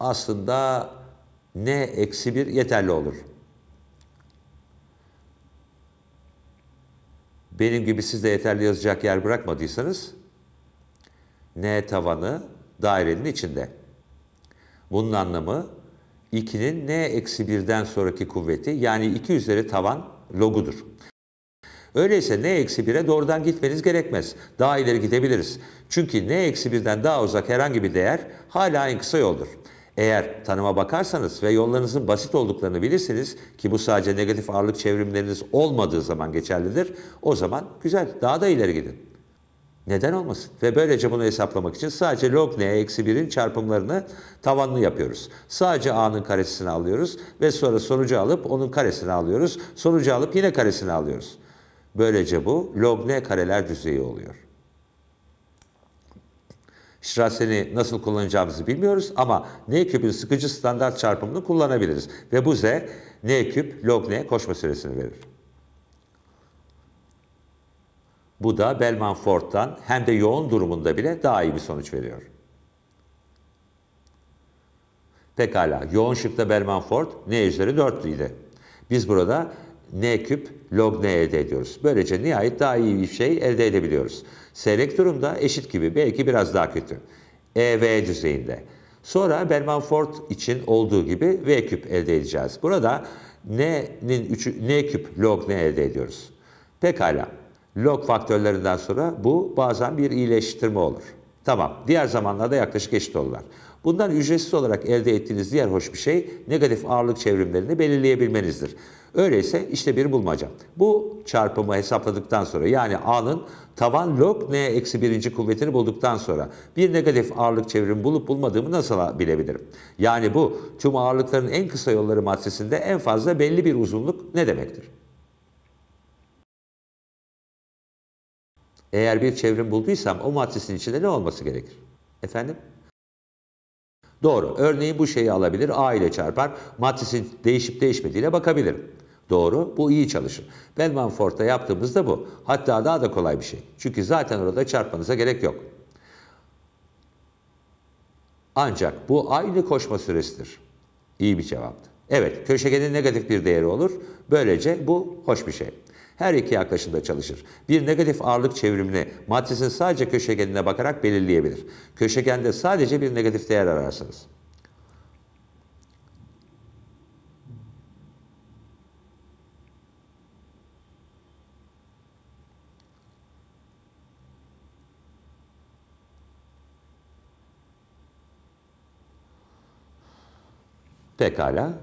Aslında n eksi 1 yeterli olur. Benim gibi siz de yeterli yazacak yer bırakmadıysanız n tavanı dairenin içinde. Bunun anlamı 2'nin n eksi 1'den sonraki kuvveti yani 2 üzeri tavan logudur. Öyleyse n eksi 1'e doğrudan gitmeniz gerekmez. Daha ileri gidebiliriz. Çünkü n eksi 1'den daha uzak herhangi bir değer hala en kısa yoldur. Eğer tanıma bakarsanız ve yollarınızın basit olduklarını bilirsiniz ki bu sadece negatif ağırlık çevrimleriniz olmadığı zaman geçerlidir. O zaman güzel daha da ileri gidin. Neden olmasın? Ve böylece bunu hesaplamak için sadece log n eksi 1'in çarpımlarını tavanlı yapıyoruz. Sadece a'nın karesini alıyoruz ve sonra sonucu alıp onun karesini alıyoruz. Sonucu alıp yine karesini alıyoruz. Böylece bu log n kareler düzeyi oluyor. Şiraseni nasıl kullanacağımızı bilmiyoruz ama n küpün sıkıcı standart çarpımını kullanabiliriz. Ve bu z n küp log n koşma süresini verir. Bu da belman Ford'dan hem de yoğun durumunda bile daha iyi bir sonuç veriyor. Pekala, yoğun şıkta belman Ford n ejderi 4 idi. Biz burada n küp log n elde ediyoruz. Böylece nihayet daha iyi bir şey elde edebiliyoruz. Seyrek durumda eşit gibi, belki biraz daha kötü. Ev v düzeyinde. Sonra belman Ford için olduğu gibi v küp elde edeceğiz. Burada n'nin 3'ü n küp log n elde ediyoruz. Pekala log faktörlerinden sonra bu bazen bir iyileştirme olur. Tamam. Diğer zamanlarda yaklaşık eşit olurlar. Bundan ücretsiz olarak elde ettiğiniz diğer hoş bir şey negatif ağırlık çevrimlerini belirleyebilmenizdir. Öyleyse işte bir bulmaca. Bu çarpımı hesapladıktan sonra yani A'nın tavan log n eksi birinci kuvvetini bulduktan sonra bir negatif ağırlık çevrimi bulup bulmadığımı nasıl bilebilirim? Yani bu tüm ağırlıkların en kısa yolları matrisinde en fazla belli bir uzunluk ne demektir? Eğer bir çevrim bulduysam o matrisin içinde ne olması gerekir? Efendim? Doğru. Örneğin bu şeyi alabilir, A ile çarpar. Matrisin değişip değişmediğine bakabilirim. Doğru. Bu iyi çalışır. Belman Fort'ta yaptığımız da bu. Hatta daha da kolay bir şey. Çünkü zaten orada çarpmanıza gerek yok. Ancak bu aynı koşma süresidir. İyi bir cevaptı. Evet, köşegenin negatif bir değeri olur. Böylece bu hoş bir şey. Her iki yaklaşımda çalışır. Bir negatif ağırlık çevrimini matrisin sadece köşegenine bakarak belirleyebilir. Köşegende sadece bir negatif değer ararsınız. Pekala.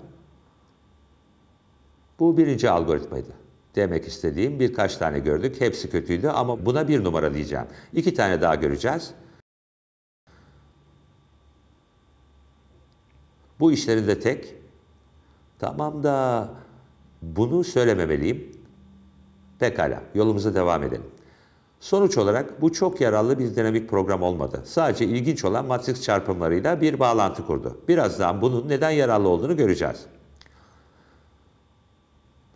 Bu birinci algoritmaydı demek istediğim birkaç tane gördük. Hepsi kötüydü ama buna bir numara diyeceğim. İki tane daha göreceğiz. Bu işlerinde tek. Tamam da bunu söylememeliyim. Pekala, yolumuza devam edelim. Sonuç olarak bu çok yararlı bir dinamik program olmadı. Sadece ilginç olan matris çarpımlarıyla bir bağlantı kurdu. Birazdan bunun neden yararlı olduğunu göreceğiz.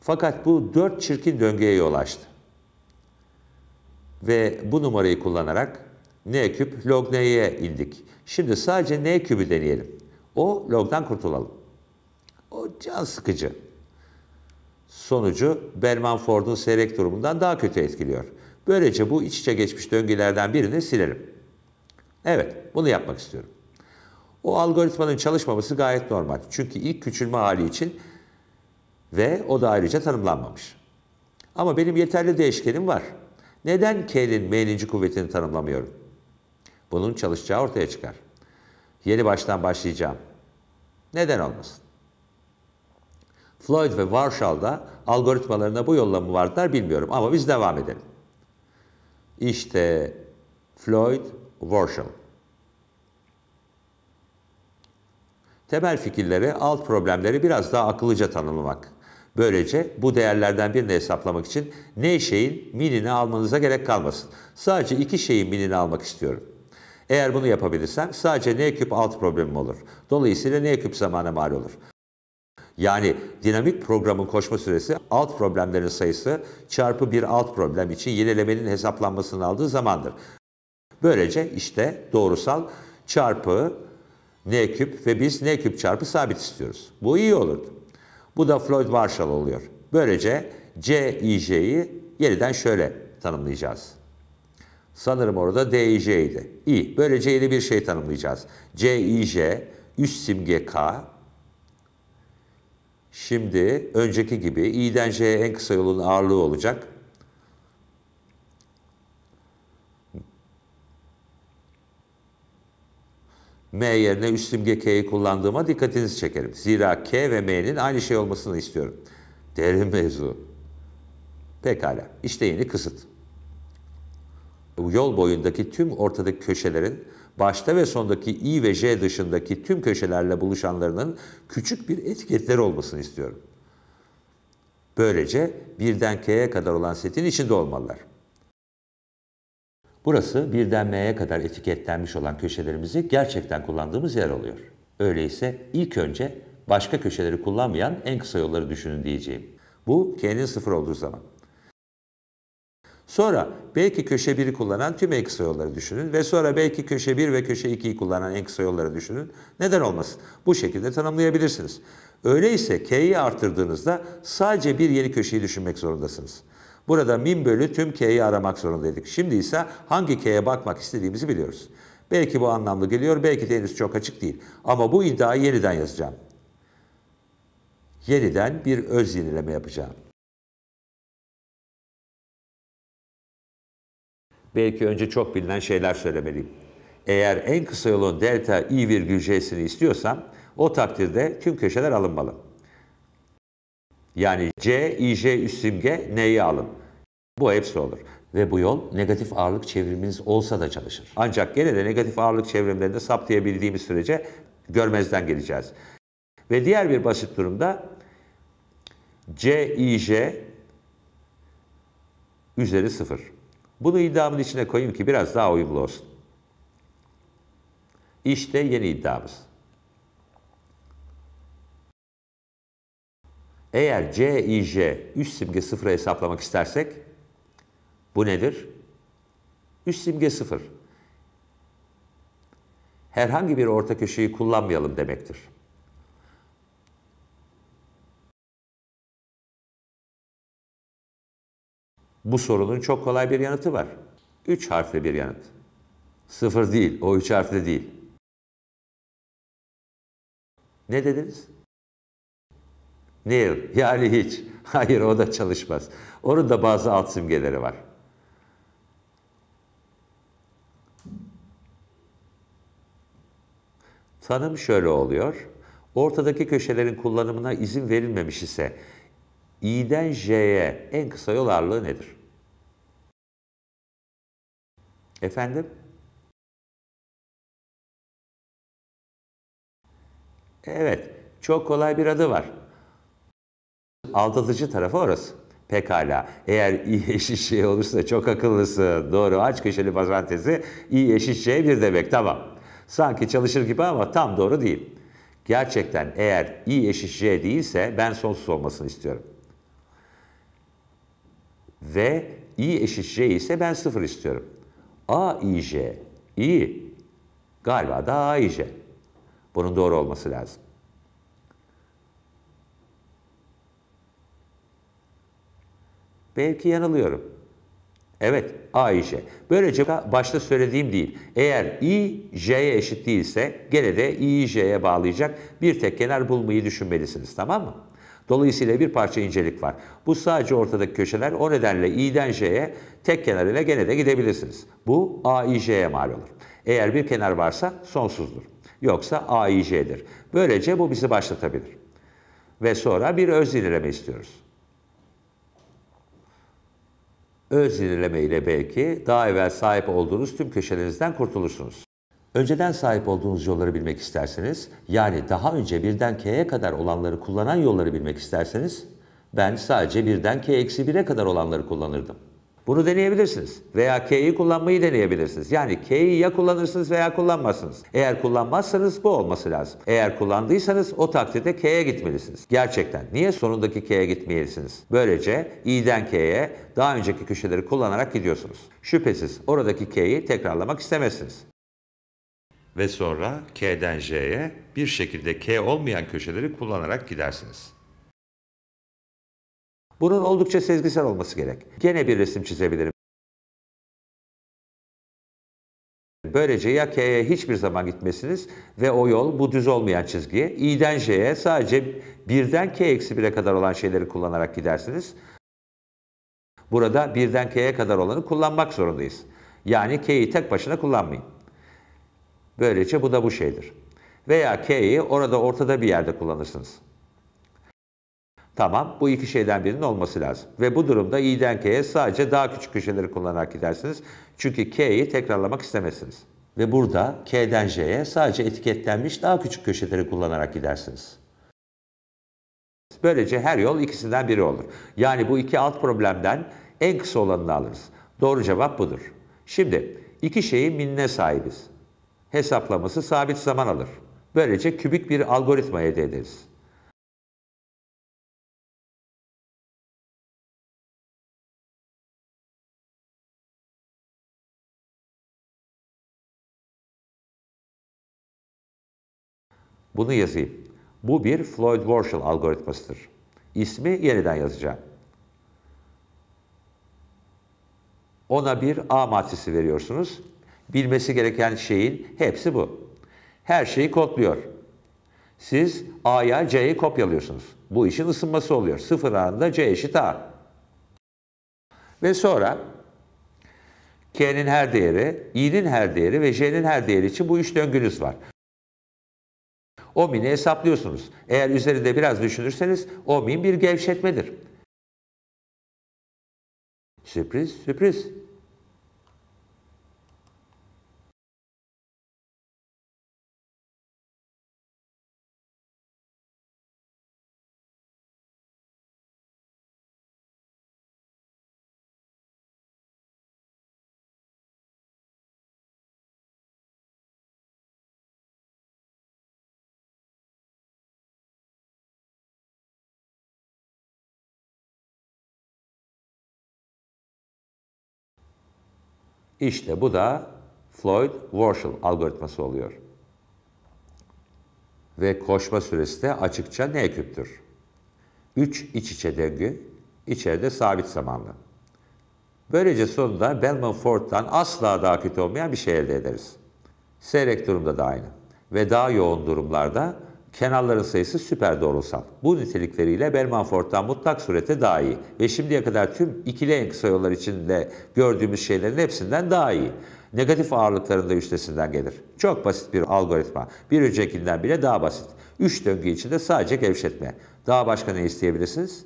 Fakat bu dört çirkin döngüye yol açtı. Ve bu numarayı kullanarak n küp log n'ye indik. Şimdi sadece n kübü deneyelim. O logdan kurtulalım. O can sıkıcı. Sonucu Berman Ford'un seyrek durumundan daha kötü etkiliyor. Böylece bu iç içe geçmiş döngülerden birini silerim. Evet, bunu yapmak istiyorum. O algoritmanın çalışmaması gayet normal. Çünkü ilk küçülme hali için ve o da ayrıca tanımlanmamış. Ama benim yeterli değişkenim var. Neden K'nin M'ninci kuvvetini tanımlamıyorum? Bunun çalışacağı ortaya çıkar. Yeni baştan başlayacağım. Neden olmasın? Floyd ve Warshall da algoritmalarına bu yolla mı vardılar bilmiyorum ama biz devam edelim. İşte Floyd Warshall. Temel fikirleri, alt problemleri biraz daha akıllıca tanımlamak. Böylece bu değerlerden birini hesaplamak için ne şeyin minini almanıza gerek kalmasın. Sadece iki şeyin minini almak istiyorum. Eğer bunu yapabilirsem sadece n küp alt problemim olur. Dolayısıyla n küp zamana mal olur. Yani dinamik programın koşma süresi alt problemlerin sayısı çarpı bir alt problem için yenilemenin hesaplanmasını aldığı zamandır. Böylece işte doğrusal çarpı n küp ve biz n küp çarpı sabit istiyoruz. Bu iyi olurdu. Bu da Floyd Marshall oluyor. Böylece CIJ'yi yeniden şöyle tanımlayacağız. Sanırım orada DIJ'ydi. İyi. Böylece yeni bir şey tanımlayacağız. CIJ üst simge K Şimdi önceki gibi i'den J'ye en kısa yolun ağırlığı olacak. M yerine üst simge K'yi kullandığıma dikkatinizi çekerim. Zira K ve M'nin aynı şey olmasını istiyorum. <laughs> Derin mevzu. Pekala. İşte yeni kısıt. Yol boyundaki tüm ortadaki köşelerin başta ve sondaki i ve j dışındaki tüm köşelerle buluşanlarının küçük bir etiketleri olmasını istiyorum. Böylece birden k'ye kadar olan setin içinde olmalılar. Burası birden M'ye kadar etiketlenmiş olan köşelerimizi gerçekten kullandığımız yer oluyor. Öyleyse ilk önce başka köşeleri kullanmayan en kısa yolları düşünün diyeceğim. Bu K'nin sıfır olduğu zaman. Sonra belki köşe 1'i kullanan tüm en kısa yolları düşünün ve sonra belki köşe 1 ve köşe 2'yi kullanan en kısa yolları düşünün. Neden olmasın? Bu şekilde tanımlayabilirsiniz. Öyleyse K'yi arttırdığınızda sadece bir yeni köşeyi düşünmek zorundasınız. Burada min bölü tüm k'yi aramak zorundaydık. Şimdi ise hangi k'ye bakmak istediğimizi biliyoruz. Belki bu anlamlı geliyor, belki de henüz çok açık değil. Ama bu iddiayı yeniden yazacağım. Yeniden bir öz yenileme yapacağım. Belki önce çok bilinen şeyler söylemeliyim. Eğer en kısa yolun delta i virgül j'sini istiyorsam o takdirde tüm köşeler alınmalı. Yani C, i IJ üst simge N'yi alın. Bu hepsi olur. Ve bu yol negatif ağırlık çevriminiz olsa da çalışır. Ancak gene de negatif ağırlık çevrimlerinde saptayabildiğimiz sürece görmezden geleceğiz. Ve diğer bir basit durumda CIJ üzeri sıfır. Bunu iddiamın içine koyayım ki biraz daha uyumlu olsun. İşte yeni iddiamız. Eğer CIJ üst simge sıfıra hesaplamak istersek bu nedir? Üst simge sıfır. Herhangi bir orta köşeyi kullanmayalım demektir. Bu sorunun çok kolay bir yanıtı var. Üç harfli bir yanıt. Sıfır değil, o üç harfli değil. Ne dediniz? Nil, yani hiç. Hayır o da çalışmaz. Onun da bazı alt simgeleri var. Tanım şöyle oluyor. Ortadaki köşelerin kullanımına izin verilmemiş ise i'den j'ye en kısa yol ağırlığı nedir? Efendim? Evet, çok kolay bir adı var. Aldatıcı tarafı orası. Pekala. Eğer i eşit şey olursa çok akıllısın. Doğru. Aç köşeli parantezi i eşit şey bir demek. Tamam. Sanki çalışır gibi ama tam doğru değil. Gerçekten eğer i eşit j değilse ben sonsuz olmasını istiyorum. Ve i eşit j ise ben sıfır istiyorum. a i j, i galiba da a i j. Bunun doğru olması lazım. Belki yanılıyorum. Evet Ayşe. Böylece başta söylediğim değil. Eğer i j'ye eşit değilse gene de i j'ye bağlayacak bir tek kenar bulmayı düşünmelisiniz tamam mı? Dolayısıyla bir parça incelik var. Bu sadece ortadaki köşeler o nedenle i'den j'ye tek kenarıyla gene de gidebilirsiniz. Bu a i j'ye mal olur. Eğer bir kenar varsa sonsuzdur. Yoksa a i j'dir. Böylece bu bizi başlatabilir. Ve sonra bir öz ilerleme istiyoruz öz yenileme ile belki daha evvel sahip olduğunuz tüm köşelerinizden kurtulursunuz. Önceden sahip olduğunuz yolları bilmek isterseniz, yani daha önce birden k'ye kadar olanları kullanan yolları bilmek isterseniz, ben sadece birden k-1'e kadar olanları kullanırdım. Bunu deneyebilirsiniz. Veya K'yi kullanmayı deneyebilirsiniz. Yani K'yi ya kullanırsınız veya kullanmazsınız. Eğer kullanmazsanız bu olması lazım. Eğer kullandıysanız o takdirde K'ye gitmelisiniz. Gerçekten. Niye sonundaki K'ye gitmeyelisiniz? Böylece İ'den K'ye daha önceki köşeleri kullanarak gidiyorsunuz. Şüphesiz oradaki K'yi tekrarlamak istemezsiniz. Ve sonra K'den J'ye bir şekilde K olmayan köşeleri kullanarak gidersiniz. Bunun oldukça sezgisel olması gerek. Gene bir resim çizebilirim. Böylece ya K'ye hiçbir zaman gitmesiniz ve o yol bu düz olmayan çizgiye İ'den J'ye sadece birden K eksi 1'e kadar olan şeyleri kullanarak gidersiniz. Burada birden K'ye kadar olanı kullanmak zorundayız. Yani K'yi tek başına kullanmayın. Böylece bu da bu şeydir. Veya K'yi orada ortada bir yerde kullanırsınız. Tamam bu iki şeyden birinin olması lazım. Ve bu durumda i'den k'ye sadece daha küçük köşeleri kullanarak gidersiniz. Çünkü k'yi tekrarlamak istemezsiniz. Ve burada k'den j'ye sadece etiketlenmiş daha küçük köşeleri kullanarak gidersiniz. Böylece her yol ikisinden biri olur. Yani bu iki alt problemden en kısa olanını alırız. Doğru cevap budur. Şimdi iki şeyi minne sahibiz. Hesaplaması sabit zaman alır. Böylece kübik bir algoritma elde ederiz. Bunu yazayım. Bu bir Floyd Warshall algoritmasıdır. İsmi yeniden yazacağım. Ona bir A matrisi veriyorsunuz. Bilmesi gereken şeyin hepsi bu. Her şeyi kodluyor. Siz A'ya C'yi kopyalıyorsunuz. Bu işin ısınması oluyor. Sıfır anında C eşit A. Ve sonra K'nin her değeri, İ'nin her değeri ve J'nin her değeri için bu üç döngünüz var. 10 bini hesaplıyorsunuz. Eğer üzerinde biraz düşünürseniz 10 bin bir gevşetmedir. Sürpriz, sürpriz. İşte bu da Floyd-Warshall algoritması oluyor. Ve koşma süresi de açıkça ne küptür. 3 iç içe döngü, içeride sabit zamanlı. Böylece sonunda Bellman Ford'dan asla daha kötü olmayan bir şey elde ederiz. Seyrek durumda da aynı. Ve daha yoğun durumlarda Kenarların sayısı süper doğrusal. Bu nitelikleriyle Belmanfort'tan mutlak surette daha iyi ve şimdiye kadar tüm ikili en kısa yollar içinde gördüğümüz şeylerin hepsinden daha iyi. Negatif ağırlıkların da üstesinden gelir. Çok basit bir algoritma. Bir öncekinden bile daha basit. Üç döngü içinde sadece gevşetme. Daha başka ne isteyebilirsiniz?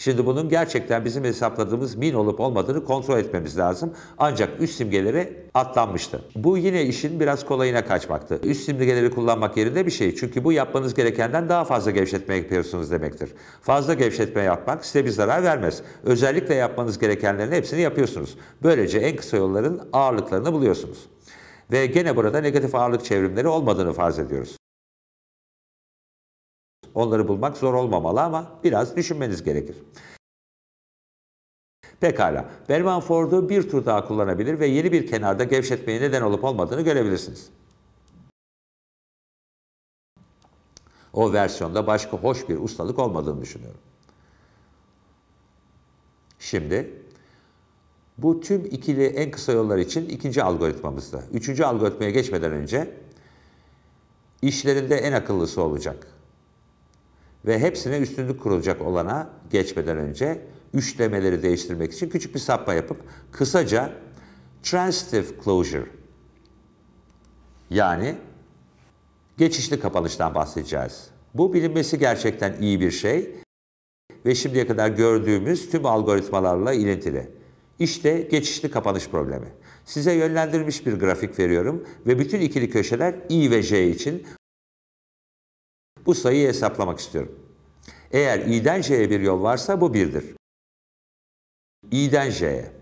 Şimdi bunun gerçekten bizim hesapladığımız min olup olmadığını kontrol etmemiz lazım. Ancak üst simgeleri atlanmıştı. Bu yine işin biraz kolayına kaçmaktı. Üst simgeleri kullanmak yerinde bir şey. Çünkü bu yapmanız gerekenden daha fazla gevşetme yapıyorsunuz demektir. Fazla gevşetme yapmak size bir zarar vermez. Özellikle yapmanız gerekenlerin hepsini yapıyorsunuz. Böylece en kısa yolların ağırlıklarını buluyorsunuz. Ve gene burada negatif ağırlık çevrimleri olmadığını farz ediyoruz. Onları bulmak zor olmamalı ama biraz düşünmeniz gerekir. Pekala, Berman Ford'u bir tur daha kullanabilir ve yeni bir kenarda gevşetmeye neden olup olmadığını görebilirsiniz. O versiyonda başka hoş bir ustalık olmadığını düşünüyorum. Şimdi bu tüm ikili en kısa yollar için ikinci algoritmamızda. Üçüncü algoritmaya geçmeden önce işlerinde en akıllısı olacak ve hepsine üstünlük kurulacak olana geçmeden önce üçlemeleri değiştirmek için küçük bir sapma yapıp kısaca transitive closure yani geçişli kapanıştan bahsedeceğiz. Bu bilinmesi gerçekten iyi bir şey ve şimdiye kadar gördüğümüz tüm algoritmalarla ilintili. İşte geçişli kapanış problemi. Size yönlendirilmiş bir grafik veriyorum ve bütün ikili köşeler i ve j için bu sayıyı hesaplamak istiyorum. Eğer i'den j'ye bir yol varsa bu 1'dir. i'den j'ye.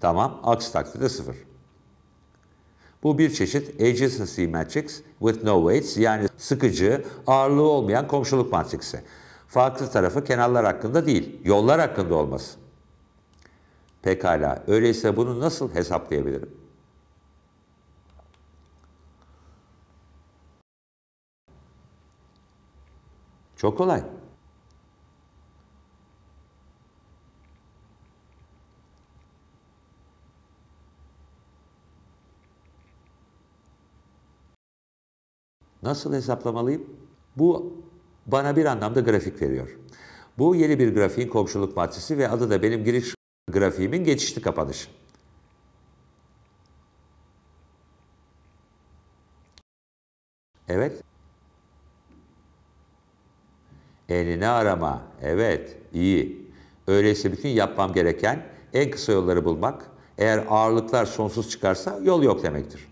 Tamam, Aksi takdirde 0. Bu bir çeşit adjacency matrix with no weights yani sıkıcı, ağırlığı olmayan komşuluk matriksi. Farklı tarafı kenarlar hakkında değil, yollar hakkında olması. Pekala, öyleyse bunu nasıl hesaplayabilirim? Çok kolay. Nasıl hesaplamalıyım? Bu bana bir anlamda grafik veriyor. Bu yeni bir grafiğin komşuluk matrisi ve adı da benim giriş grafiğimin geçişli kapanışı. Evet. Elini arama. Evet. İyi. Öyleyse bütün yapmam gereken en kısa yolları bulmak. Eğer ağırlıklar sonsuz çıkarsa yol yok demektir.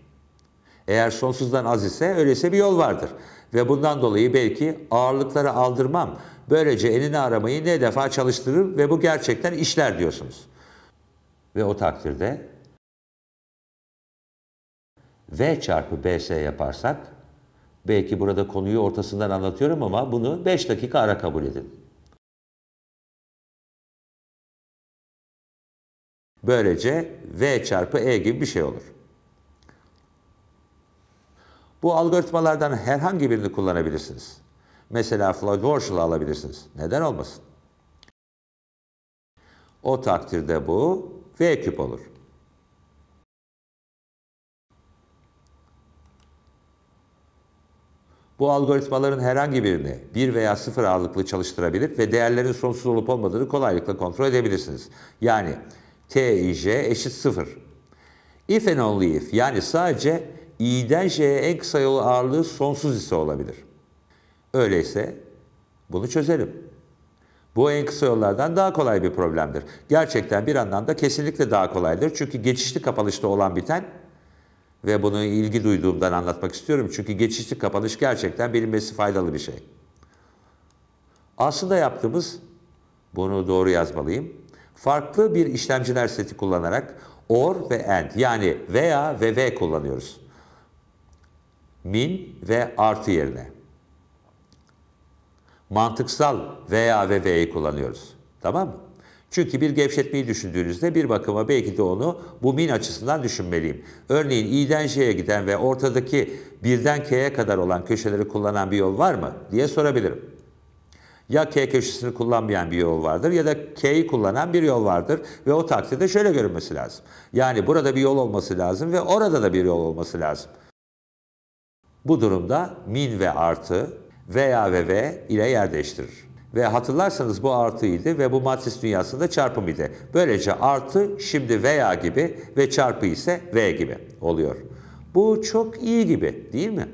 Eğer sonsuzdan az ise öyleyse bir yol vardır. Ve bundan dolayı belki ağırlıkları aldırmam Böylece elini aramayı ne defa çalıştırır ve bu gerçekten işler diyorsunuz. Ve o takdirde V çarpı BS yaparsak belki burada konuyu ortasından anlatıyorum ama bunu 5 dakika ara kabul edin. Böylece V çarpı E gibi bir şey olur. Bu algoritmalardan herhangi birini kullanabilirsiniz. Mesela Flagorschel'ı alabilirsiniz. Neden olmasın? O takdirde bu V küp olur. Bu algoritmaların herhangi birini bir veya sıfır ağırlıklı çalıştırabilir ve değerlerin sonsuz olup olmadığını kolaylıkla kontrol edebilirsiniz. Yani TIJ eşit sıfır. If and only if yani sadece i'den j'ye en kısa yolu ağırlığı sonsuz ise olabilir. Öyleyse bunu çözelim. Bu en kısa yollardan daha kolay bir problemdir. Gerçekten bir anlamda kesinlikle daha kolaydır. Çünkü geçişli kapanışta olan biten ve bunu ilgi duyduğumdan anlatmak istiyorum. Çünkü geçişli kapanış gerçekten bilinmesi faydalı bir şey. Aslında yaptığımız, bunu doğru yazmalıyım, farklı bir işlemciler seti kullanarak or ve and yani veya ve ve kullanıyoruz. Min ve artı yerine mantıksal veya ve ve'yi kullanıyoruz. Tamam mı? Çünkü bir gevşetmeyi düşündüğünüzde bir bakıma belki de onu bu min açısından düşünmeliyim. Örneğin i'den j'ye giden ve ortadaki birden k'ye kadar olan köşeleri kullanan bir yol var mı diye sorabilirim. Ya k köşesini kullanmayan bir yol vardır ya da k'yi kullanan bir yol vardır ve o takdirde şöyle görünmesi lazım. Yani burada bir yol olması lazım ve orada da bir yol olması lazım. Bu durumda min ve artı veya ve ve ile yer değiştirir. Ve hatırlarsanız bu artıydı ve bu matris dünyasında çarpım idi. Böylece artı şimdi veya gibi ve çarpı ise v gibi oluyor. Bu çok iyi gibi değil mi?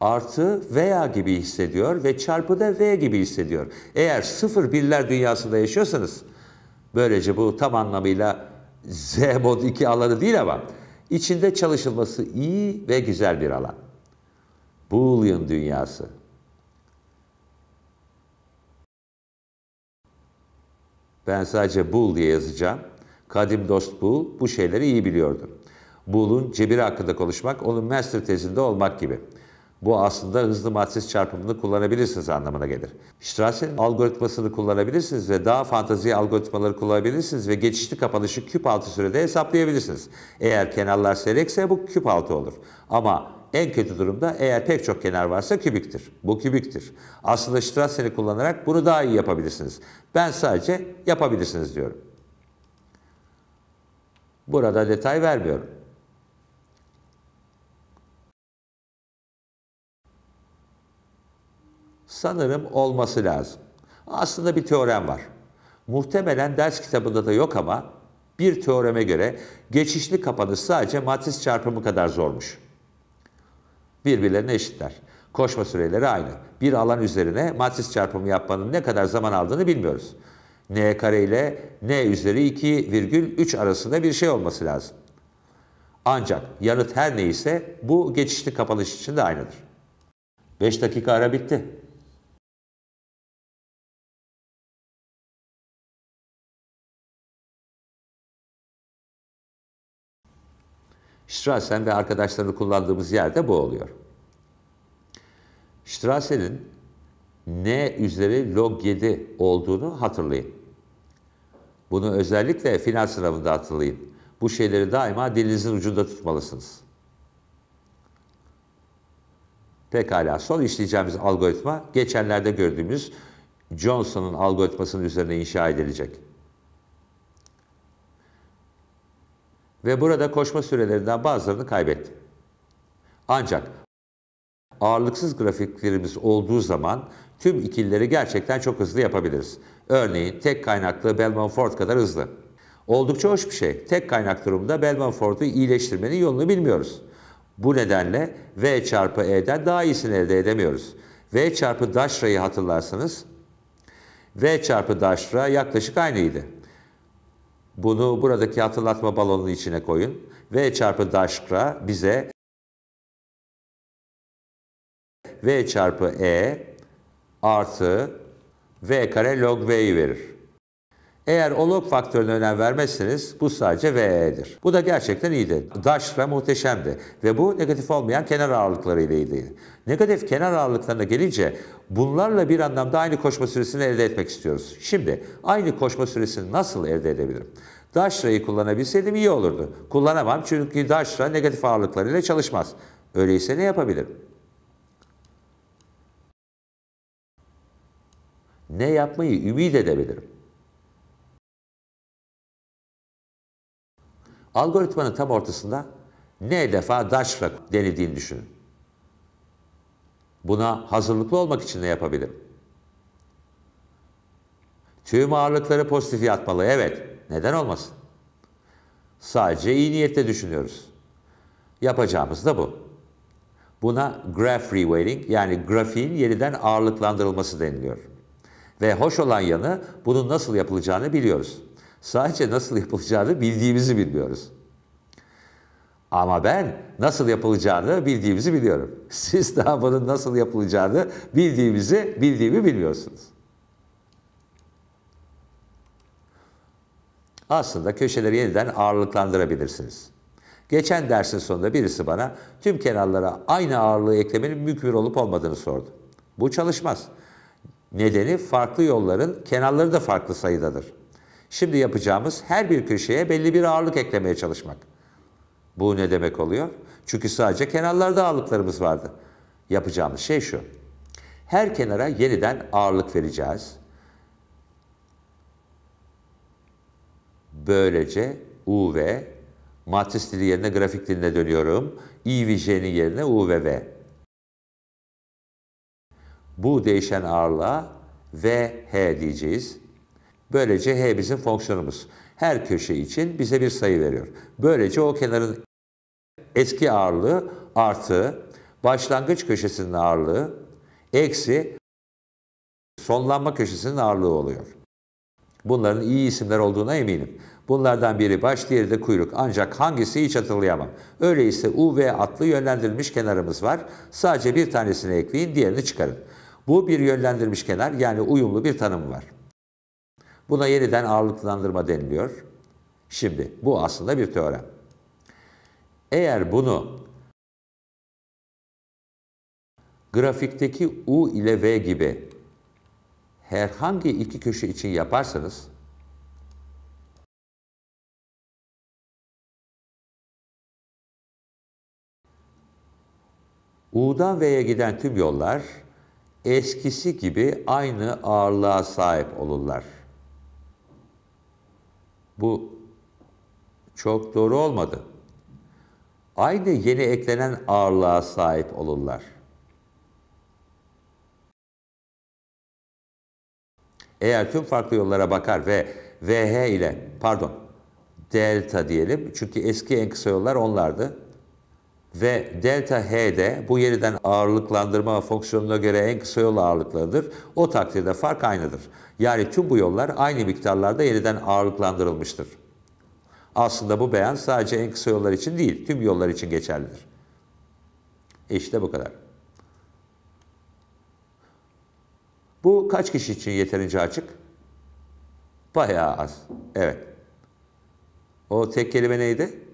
artı veya gibi hissediyor ve çarpı da v gibi hissediyor. Eğer sıfır birler dünyasında yaşıyorsanız böylece bu tam anlamıyla z mod 2 alanı değil ama içinde çalışılması iyi ve güzel bir alan. Boolean dünyası. Ben sadece Bool diye yazacağım. Kadim dost bu, bu şeyleri iyi biliyordu. Bool'un cebiri hakkında konuşmak onun master tezinde olmak gibi. Bu aslında hızlı matris çarpımını kullanabilirsiniz anlamına gelir. Strasser'in algoritmasını kullanabilirsiniz ve daha fantazi algoritmaları kullanabilirsiniz ve geçişli kapanışı küp altı sürede hesaplayabilirsiniz. Eğer kenarlar seyrekse bu küp altı olur. Ama en kötü durumda eğer pek çok kenar varsa kübiktir. Bu kübiktir. Aslında Strasser'i kullanarak bunu daha iyi yapabilirsiniz. Ben sadece yapabilirsiniz diyorum. Burada detay vermiyorum. Sanırım olması lazım. Aslında bir teorem var. Muhtemelen ders kitabında da yok ama bir teoreme göre geçişli kapanış sadece matris çarpımı kadar zormuş birbirlerine eşitler. Koşma süreleri aynı. Bir alan üzerine matris çarpımı yapmanın ne kadar zaman aldığını bilmiyoruz. n kare ile n üzeri 2 virgül 3 arasında bir şey olması lazım. Ancak yanıt her neyse bu geçişli kapanış için de aynıdır. 5 dakika ara bitti. Strassen ve arkadaşlarını kullandığımız yerde bu oluyor. Strassen'in N üzeri log 7 olduğunu hatırlayın. Bunu özellikle final sınavında hatırlayın. Bu şeyleri daima dilinizin ucunda tutmalısınız. Pekala son işleyeceğimiz algoritma geçenlerde gördüğümüz Johnson'un algoritmasının üzerine inşa edilecek. ve burada koşma sürelerinden bazılarını kaybetti. Ancak ağırlıksız grafiklerimiz olduğu zaman tüm ikilileri gerçekten çok hızlı yapabiliriz. Örneğin tek kaynaklı bellman Ford kadar hızlı. Oldukça hoş bir şey. Tek kaynak durumda bellman Ford'u iyileştirmenin yolunu bilmiyoruz. Bu nedenle V çarpı E'den daha iyisini elde edemiyoruz. V çarpı dashra'yı hatırlarsanız V çarpı dashra yaklaşık aynıydı. Bunu buradaki hatırlatma balonunun içine koyun. V çarpı daşkra bize V çarpı E artı V kare log V'yi verir. Eğer olog faktörüne önem vermezseniz bu sadece VE'dir. Bu da gerçekten iyiydi. Daş ve muhteşemdi. Ve bu negatif olmayan kenar ağırlıkları ile ilgili. Negatif kenar ağırlıklarına gelince bunlarla bir anlamda aynı koşma süresini elde etmek istiyoruz. Şimdi aynı koşma süresini nasıl elde edebilirim? Daşra'yı kullanabilseydim iyi olurdu. Kullanamam çünkü Daşra negatif ağırlıklarıyla çalışmaz. Öyleyse ne yapabilirim? Ne yapmayı ümit edebilirim? Algoritmanın tam ortasında ne defa Dashra denildiğini düşünün. Buna hazırlıklı olmak için de yapabilirim. Tüm ağırlıkları pozitif yatmalı, evet. Neden olmasın? Sadece iyi niyetle düşünüyoruz. Yapacağımız da bu. Buna graph reweighting yani grafiğin yeniden ağırlıklandırılması deniliyor. Ve hoş olan yanı bunun nasıl yapılacağını biliyoruz. Sadece nasıl yapılacağını bildiğimizi bilmiyoruz. Ama ben nasıl yapılacağını bildiğimizi biliyorum. <laughs> Siz daha bunun nasıl yapılacağını bildiğimizi bildiğimi bilmiyorsunuz. Aslında köşeleri yeniden ağırlıklandırabilirsiniz. Geçen dersin sonunda birisi bana tüm kenarlara aynı ağırlığı eklemenin mümkün olup olmadığını sordu. Bu çalışmaz. Nedeni farklı yolların kenarları da farklı sayıdadır. Şimdi yapacağımız her bir köşeye belli bir ağırlık eklemeye çalışmak. Bu ne demek oluyor? Çünkü sadece kenarlarda ağırlıklarımız vardı. Yapacağımız şey şu. Her kenara yeniden ağırlık vereceğiz. Böylece U ve matris dili yerine grafik diline dönüyorum. I ve J'nin yerine U ve V. Bu değişen ağırlığa VH diyeceğiz. Böylece h bizim fonksiyonumuz. Her köşe için bize bir sayı veriyor. Böylece o kenarın eski ağırlığı artı başlangıç köşesinin ağırlığı eksi sonlanma köşesinin ağırlığı oluyor. Bunların iyi isimler olduğuna eminim. Bunlardan biri baş, diğeri de kuyruk. Ancak hangisi hiç hatırlayamam. Öyleyse U ve adlı yönlendirilmiş kenarımız var. Sadece bir tanesini ekleyin, diğerini çıkarın. Bu bir yönlendirilmiş kenar yani uyumlu bir tanım var. Buna yeniden ağırlıklandırma deniliyor. Şimdi bu aslında bir teorem. Eğer bunu grafikteki U ile V gibi herhangi iki köşe için yaparsanız U'dan V'ye giden tüm yollar eskisi gibi aynı ağırlığa sahip olurlar. Bu çok doğru olmadı. Aynı yeni eklenen ağırlığa sahip olurlar. Eğer tüm farklı yollara bakar ve VH ile pardon delta diyelim çünkü eski en kısa yollar onlardı ve delta H de bu yeniden ağırlıklandırma fonksiyonuna göre en kısa yol ağırlıklarıdır. O takdirde fark aynıdır. Yani tüm bu yollar aynı miktarlarda yeniden ağırlıklandırılmıştır. Aslında bu beyan sadece en kısa yollar için değil, tüm yollar için geçerlidir. İşte bu kadar. Bu kaç kişi için yeterince açık? Bayağı az. Evet. O tek kelime neydi?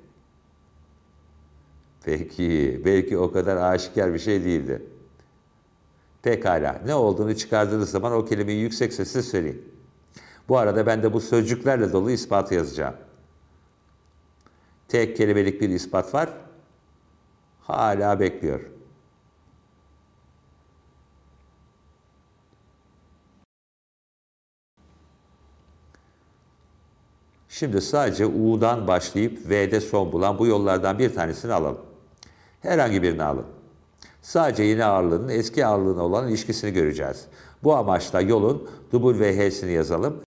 Peki, belki o kadar aşikar bir şey değildi. Pekala, ne olduğunu çıkardığınız zaman o kelimeyi yüksek sesle söyleyin. Bu arada ben de bu sözcüklerle dolu ispatı yazacağım. Tek kelimelik bir ispat var. Hala bekliyor. Şimdi sadece U'dan başlayıp V'de son bulan bu yollardan bir tanesini alalım. Herhangi birini alın. Sadece yeni ağırlığının eski ağırlığına olan ilişkisini göreceğiz. Bu amaçla yolun WH'sini yazalım.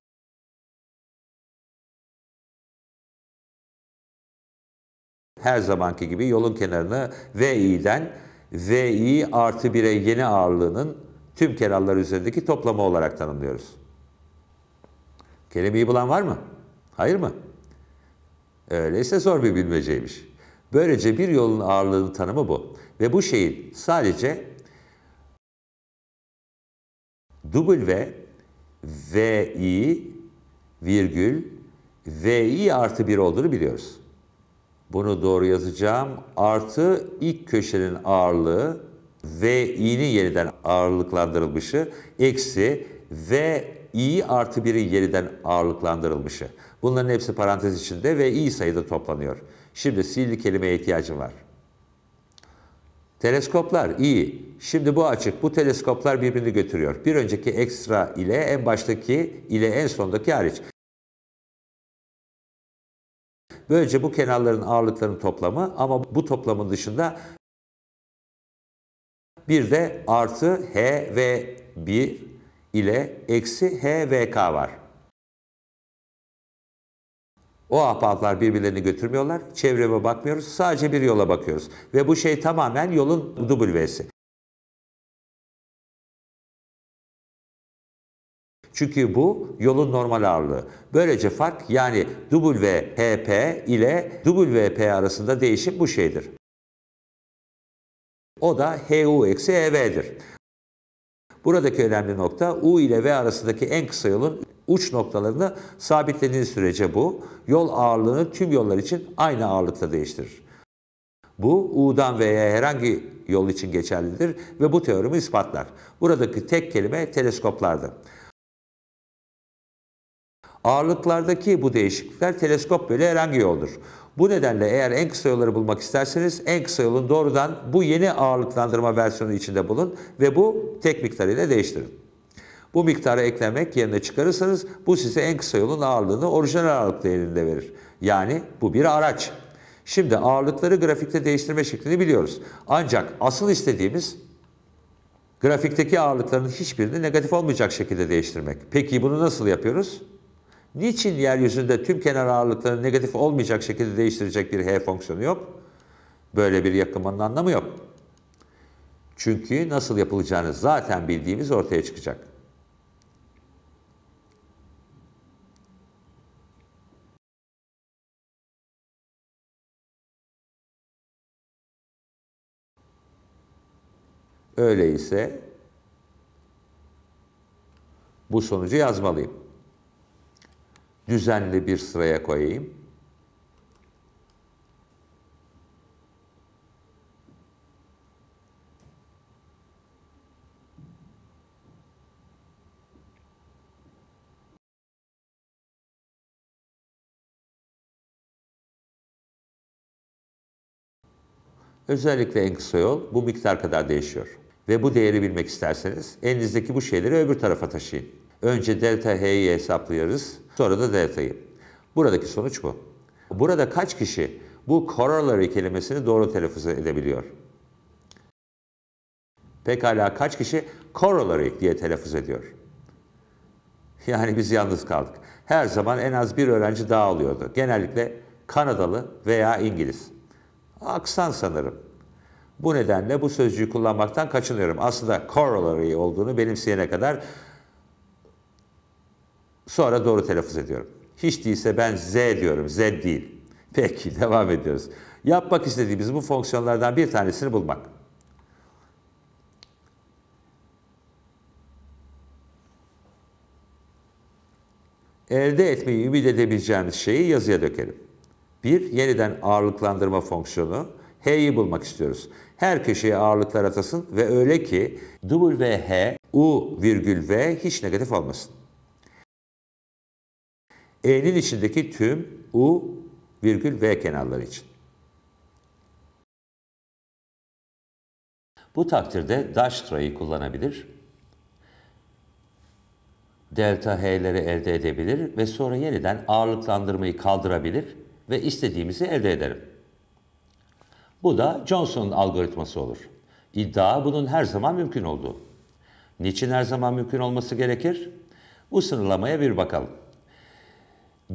Her zamanki gibi yolun kenarını VI'den VI artı 1'e yeni ağırlığının tüm kenarlar üzerindeki toplamı olarak tanımlıyoruz. Kelimeyi bulan var mı? Hayır mı? Öyleyse zor bir bilmeceymiş. Böylece bir yolun ağırlığını tanımı bu. Ve bu şeyin sadece W VI virgül VI artı 1 olduğunu biliyoruz. Bunu doğru yazacağım. Artı ilk köşenin ağırlığı VI'nin yeniden ağırlıklandırılmışı eksi VI artı 1'in yeniden ağırlıklandırılmışı. Bunların hepsi parantez içinde ve i sayıda toplanıyor. Şimdi sihirli kelimeye ihtiyacım var. Teleskoplar iyi. Şimdi bu açık. Bu teleskoplar birbirini götürüyor. Bir önceki ekstra ile en baştaki ile en sondaki hariç. Böylece bu kenarların ağırlıklarının toplamı ama bu toplamın dışında bir de artı h ve 1 ile eksi h ve k var. O ahbaplar birbirlerini götürmüyorlar. Çevreme bakmıyoruz. Sadece bir yola bakıyoruz. Ve bu şey tamamen yolun dubulvesi. Çünkü bu yolun normal ağırlığı. Böylece fark yani WHP ile WP arasında değişim bu şeydir. O da HU-EV'dir. E Buradaki önemli nokta U ile V arasındaki en kısa yolun uç noktalarında sabitlediğiniz sürece bu yol ağırlığını tüm yollar için aynı ağırlıkta değiştirir. Bu U'dan veya herhangi yol için geçerlidir ve bu teoremi ispatlar. Buradaki tek kelime teleskoplardı. Ağırlıklardaki bu değişiklikler teleskop böyle herhangi yoldur. Bu nedenle eğer en kısa yolları bulmak isterseniz en kısa yolun doğrudan bu yeni ağırlıklandırma versiyonu içinde bulun ve bu tek miktarıyla değiştirin. Bu miktarı eklemek yerine çıkarırsanız bu size en kısa yolun ağırlığını orijinal ağırlık değerinde verir. Yani bu bir araç. Şimdi ağırlıkları grafikte değiştirme şeklini biliyoruz. Ancak asıl istediğimiz grafikteki ağırlıkların hiçbirini negatif olmayacak şekilde değiştirmek. Peki bunu nasıl yapıyoruz? Niçin yeryüzünde tüm kenar ağırlıklarını negatif olmayacak şekilde değiştirecek bir H fonksiyonu yok? Böyle bir yakınmanın anlamı yok. Çünkü nasıl yapılacağını zaten bildiğimiz ortaya çıkacak. Öyleyse bu sonucu yazmalıyım. Düzenli bir sıraya koyayım. Özellikle en kısa yol bu miktar kadar değişiyor ve bu değeri bilmek isterseniz elinizdeki bu şeyleri öbür tarafa taşıyın. Önce delta H'yi hesaplıyoruz, sonra da delta'yı. Buradaki sonuç bu. Burada kaç kişi bu corollary kelimesini doğru telaffuz edebiliyor? Pekala kaç kişi corollary diye telaffuz ediyor? Yani biz yalnız kaldık. Her zaman en az bir öğrenci daha alıyordu. Genellikle Kanadalı veya İngiliz. Aksan sanırım. Bu nedenle bu sözcüğü kullanmaktan kaçınıyorum. Aslında corollary olduğunu benimseyene kadar sonra doğru telaffuz ediyorum. Hiç değilse ben Z diyorum, Z değil. Peki, <laughs> devam ediyoruz. Yapmak istediğimiz bu fonksiyonlardan bir tanesini bulmak. Elde etmeyi ümit edebileceğimiz şeyi yazıya dökelim. Bir, yeniden ağırlıklandırma fonksiyonu. H'yi bulmak istiyoruz her köşeye ağırlıklar atasın ve öyle ki WH, U virgül V hiç negatif almasın. E'nin içindeki tüm U virgül V kenarları için. Bu takdirde dash Dijkstra'yı kullanabilir. Delta H'leri elde edebilir ve sonra yeniden ağırlıklandırmayı kaldırabilir ve istediğimizi elde ederim. Bu da Johnson'un algoritması olur. İddia bunun her zaman mümkün olduğu. Niçin her zaman mümkün olması gerekir? Bu sınırlamaya bir bakalım.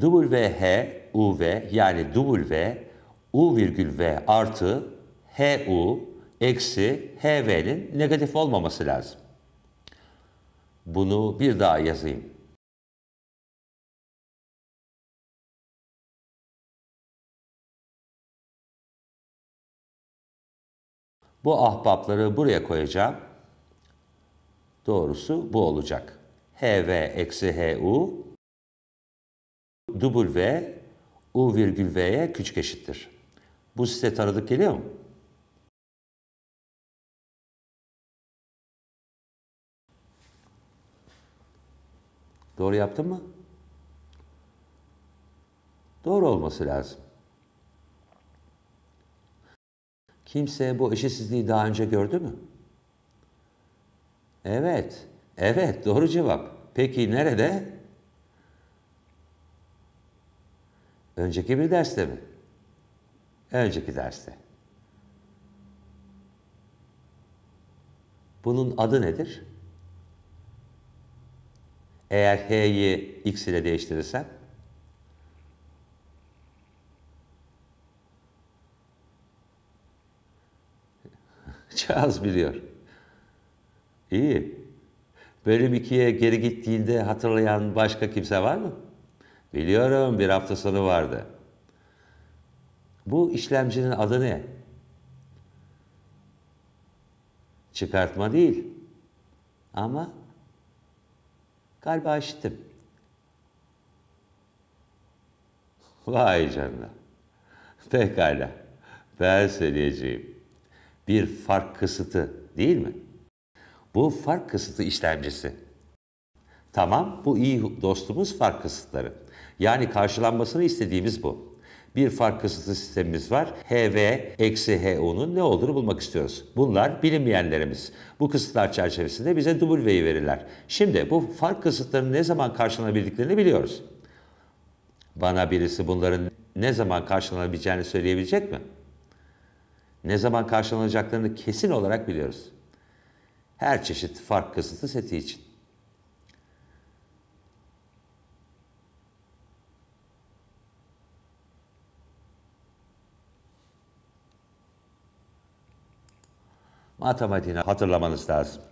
WH UV yani W U virgül V artı HU eksi HV'nin negatif olmaması lazım. Bunu bir daha yazayım. Bu ahbapları buraya koyacağım. Doğrusu bu olacak. HV eksi HU W U virgül V'ye küçük eşittir. Bu size tanıdık geliyor mu? Doğru yaptın mı? Doğru olması lazım. Kimse bu eşitsizliği daha önce gördü mü? Evet, evet doğru cevap. Peki nerede? Önceki bir derste mi? Önceki derste. Bunun adı nedir? Eğer H'yi X ile değiştirirsem Charles biliyor. İyi. Bölüm 2'ye geri gittiğinde hatırlayan başka kimse var mı? Biliyorum bir hafta sonu vardı. Bu işlemcinin adı ne? Çıkartma değil. Ama galiba işittim. Vay canına. Pekala. Ben söyleyeceğim bir fark kısıtı değil mi? Bu fark kısıtı işlemcisi. Tamam bu iyi dostumuz fark kısıtları. Yani karşılanmasını istediğimiz bu. Bir fark kısıtı sistemimiz var. HV eksi HO'nun ne olduğunu bulmak istiyoruz. Bunlar bilinmeyenlerimiz. Bu kısıtlar çerçevesinde bize W'yi verirler. Şimdi bu fark kısıtlarının ne zaman karşılanabildiklerini biliyoruz. Bana birisi bunların ne zaman karşılanabileceğini söyleyebilecek mi? ne zaman karşılanacaklarını kesin olarak biliyoruz. Her çeşit fark kısıtı seti için. Matematiğini hatırlamanız lazım.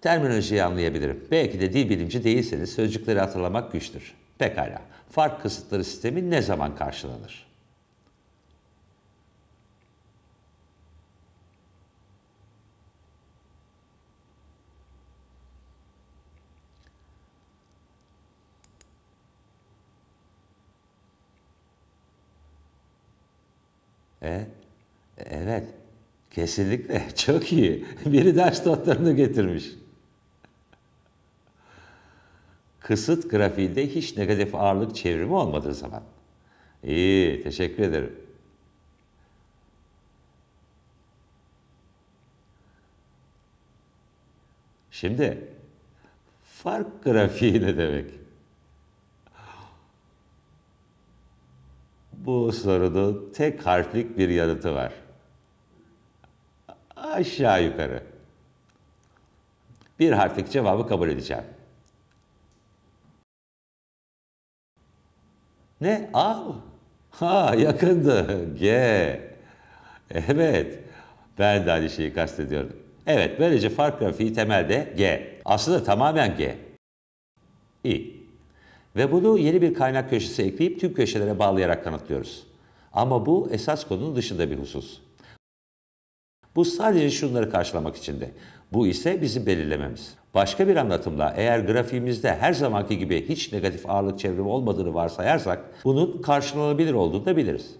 Terminolojiyi anlayabilirim. Belki de dil bilimci değilseniz sözcükleri hatırlamak güçtür. Pekala fark kısıtları sistemi ne zaman karşılanır? E, e evet, kesinlikle <laughs> çok iyi. Biri ders notlarını getirmiş kısıt grafiğinde hiç negatif ağırlık çevrimi olmadığı zaman. İyi, teşekkür ederim. Şimdi fark grafiği ne demek? Bu sorunun tek harflik bir yanıtı var. Aşağı yukarı. Bir harflik cevabı kabul edeceğim. Ne? A mı? Ha yakındı. G. Evet. Ben de aynı şeyi kastediyorum. Evet böylece fark grafiği temelde G. Aslında tamamen G. İ. Ve bunu yeni bir kaynak köşesi ekleyip tüm köşelere bağlayarak kanıtlıyoruz. Ama bu esas konunun dışında bir husus. Bu sadece şunları karşılamak içindi. Bu ise bizim belirlememiz. Başka bir anlatımla eğer grafiğimizde her zamanki gibi hiç negatif ağırlık çevrimi olmadığını varsayarsak bunun karşılanabilir olduğunu da biliriz.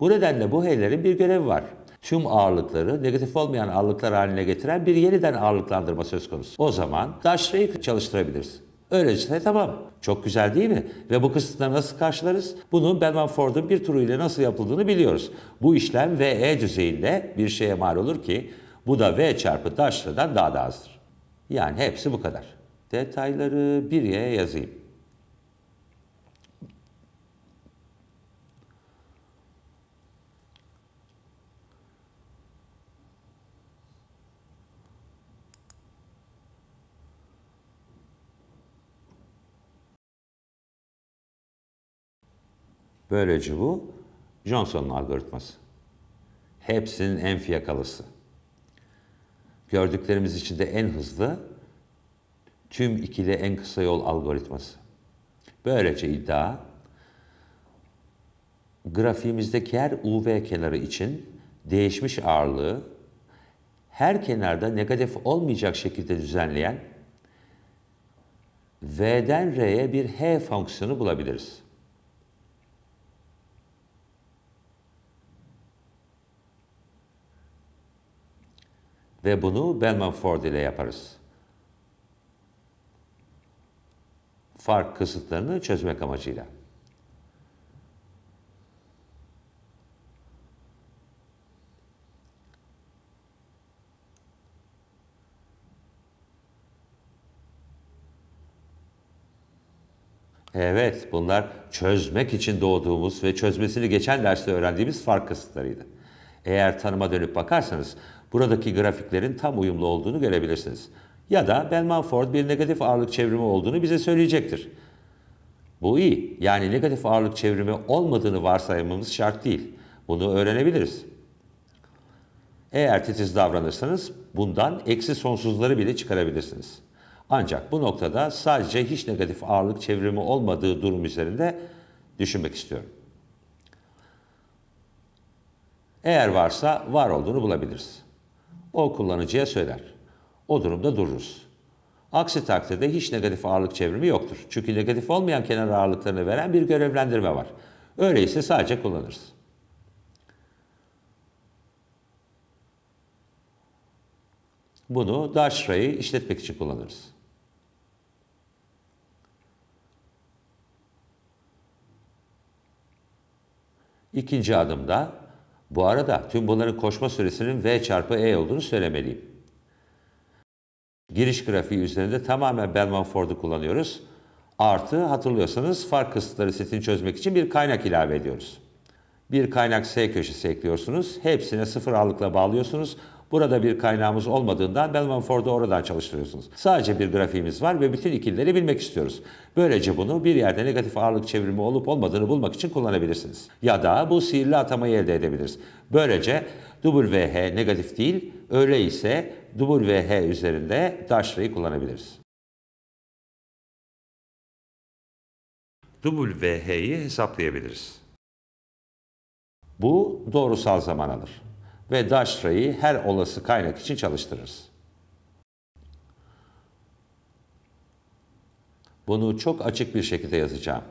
Bu nedenle bu heylerin bir görevi var. Tüm ağırlıkları negatif olmayan ağırlıklar haline getiren bir yeniden ağırlıklandırma söz konusu. O zaman Dashra'yı çalıştırabiliriz. Öylece, tamam. Çok güzel değil mi? Ve bu kısıtları nasıl karşılarız? Bunu Belman Ford'un bir ile nasıl yapıldığını biliyoruz. Bu işlem VE düzeyinde bir şeye mal olur ki bu da V çarpı Dashra'dan daha da azdır. Yani hepsi bu kadar. Detayları bir yere yazayım. Böylece bu Johnson'un algoritması. Hepsinin en fiyakalısı gördüklerimiz içinde en hızlı tüm ikili en kısa yol algoritması. Böylece iddia grafiğimizdeki her UV kenarı için değişmiş ağırlığı her kenarda negatif olmayacak şekilde düzenleyen V'den R'ye bir H fonksiyonu bulabiliriz. Ve bunu Bellman Ford ile yaparız. Fark kısıtlarını çözmek amacıyla. Evet, bunlar çözmek için doğduğumuz ve çözmesini geçen derste öğrendiğimiz fark kısıtlarıydı. Eğer tanıma dönüp bakarsanız buradaki grafiklerin tam uyumlu olduğunu görebilirsiniz. Ya da Belmont Ford bir negatif ağırlık çevrimi olduğunu bize söyleyecektir. Bu iyi. Yani negatif ağırlık çevrimi olmadığını varsaymamız şart değil. Bunu öğrenebiliriz. Eğer titiz davranırsanız bundan eksi sonsuzları bile çıkarabilirsiniz. Ancak bu noktada sadece hiç negatif ağırlık çevrimi olmadığı durum üzerinde düşünmek istiyorum. Eğer varsa var olduğunu bulabiliriz o kullanıcıya söyler. O durumda dururuz. Aksi takdirde hiç negatif ağırlık çevrimi yoktur. Çünkü negatif olmayan kenar ağırlıklarını veren bir görevlendirme var. Öyleyse sadece kullanırız. Bunu Daşra'yı işletmek için kullanırız. İkinci adımda bu arada tüm bunların koşma süresinin V çarpı E olduğunu söylemeliyim. Giriş grafiği üzerinde tamamen Bellman Ford'u kullanıyoruz. Artı hatırlıyorsanız fark kısıtları setini çözmek için bir kaynak ilave ediyoruz. Bir kaynak S köşesi ekliyorsunuz. Hepsine sıfır ağırlıkla bağlıyorsunuz. Burada bir kaynağımız olmadığından Bellman Ford'u oradan çalıştırıyorsunuz. Sadece bir grafiğimiz var ve bütün ikilileri bilmek istiyoruz. Böylece bunu bir yerde negatif ağırlık çevrimi olup olmadığını bulmak için kullanabilirsiniz. Ya da bu sihirli atamayı elde edebiliriz. Böylece WH negatif değil, öyle ise WH üzerinde Dashra'yı kullanabiliriz. WH'yi hesaplayabiliriz. Bu doğrusal zaman alır ve Daşra'yı her olası kaynak için çalıştırırız. Bunu çok açık bir şekilde yazacağım.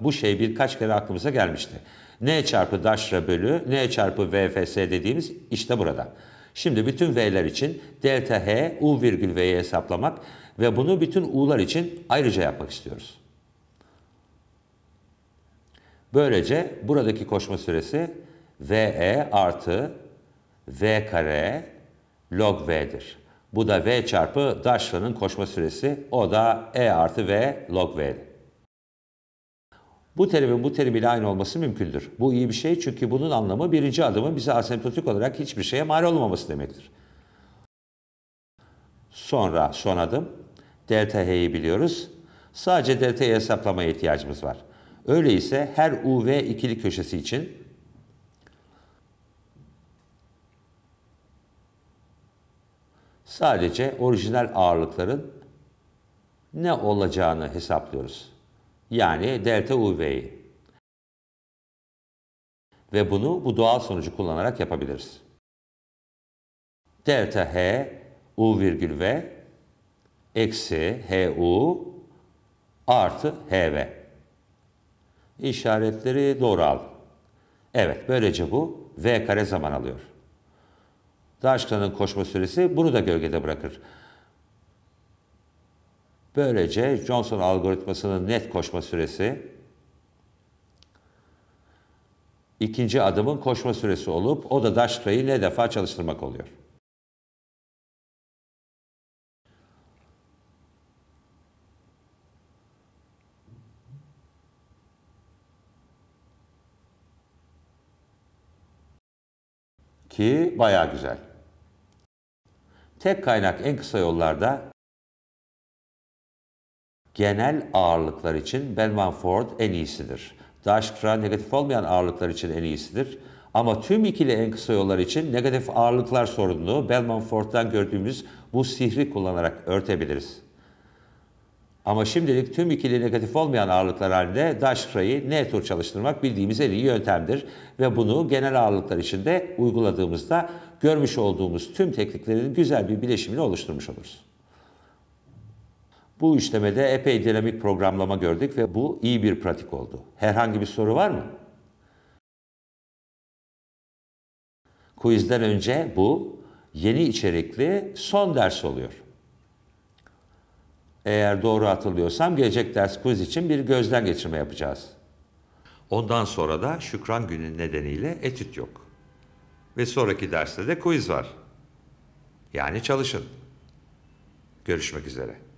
Bu şey birkaç kere aklımıza gelmişti. N çarpı daşra bölü N çarpı VFS dediğimiz işte burada. Şimdi bütün V'ler için delta H U virgül V'yi hesaplamak ve bunu bütün U'lar için ayrıca yapmak istiyoruz. Böylece buradaki koşma süresi VE artı V kare log V'dir. Bu da V çarpı Dashla'nın koşma süresi. O da E artı V log V'dir. Bu terimin bu terimiyle aynı olması mümkündür. Bu iyi bir şey çünkü bunun anlamı birinci adımın bize asemptotik olarak hiçbir şeye mal olmaması demektir. Sonra son adım. Delta H'yi biliyoruz. Sadece delta'yı hesaplamaya ihtiyacımız var. Öyleyse her UV ikili köşesi için sadece orijinal ağırlıkların ne olacağını hesaplıyoruz. Yani delta UV'yi. Ve bunu bu doğal sonucu kullanarak yapabiliriz. Delta H U virgül V eksi h u artı h v işaretleri doğru al. Evet böylece bu V kare zaman alıyor. Daşkan'ın koşma süresi bunu da gölgede bırakır. Böylece Johnson algoritmasının net koşma süresi ikinci adımın koşma süresi olup o da Daşka'yı ne defa çalıştırmak oluyor. ki baya güzel. Tek kaynak en kısa yollarda genel ağırlıklar için Benman Ford en iyisidir. Daşkra negatif olmayan ağırlıklar için en iyisidir. Ama tüm ikili en kısa yollar için negatif ağırlıklar sorununu Belmont Ford'dan gördüğümüz bu sihri kullanarak örtebiliriz. Ama şimdilik tüm ikili negatif olmayan ağırlıklar halinde Daşkra'yı ne çalıştırmak bildiğimiz en iyi yöntemdir. Ve bunu genel ağırlıklar içinde uyguladığımızda görmüş olduğumuz tüm tekniklerin güzel bir bileşimini oluşturmuş oluruz. Bu işlemede epey dinamik programlama gördük ve bu iyi bir pratik oldu. Herhangi bir soru var mı? Quizden önce bu yeni içerikli son ders oluyor eğer doğru hatırlıyorsam gelecek ders quiz için bir gözden geçirme yapacağız. Ondan sonra da şükran günü nedeniyle etüt yok. Ve sonraki derste de quiz var. Yani çalışın. Görüşmek üzere.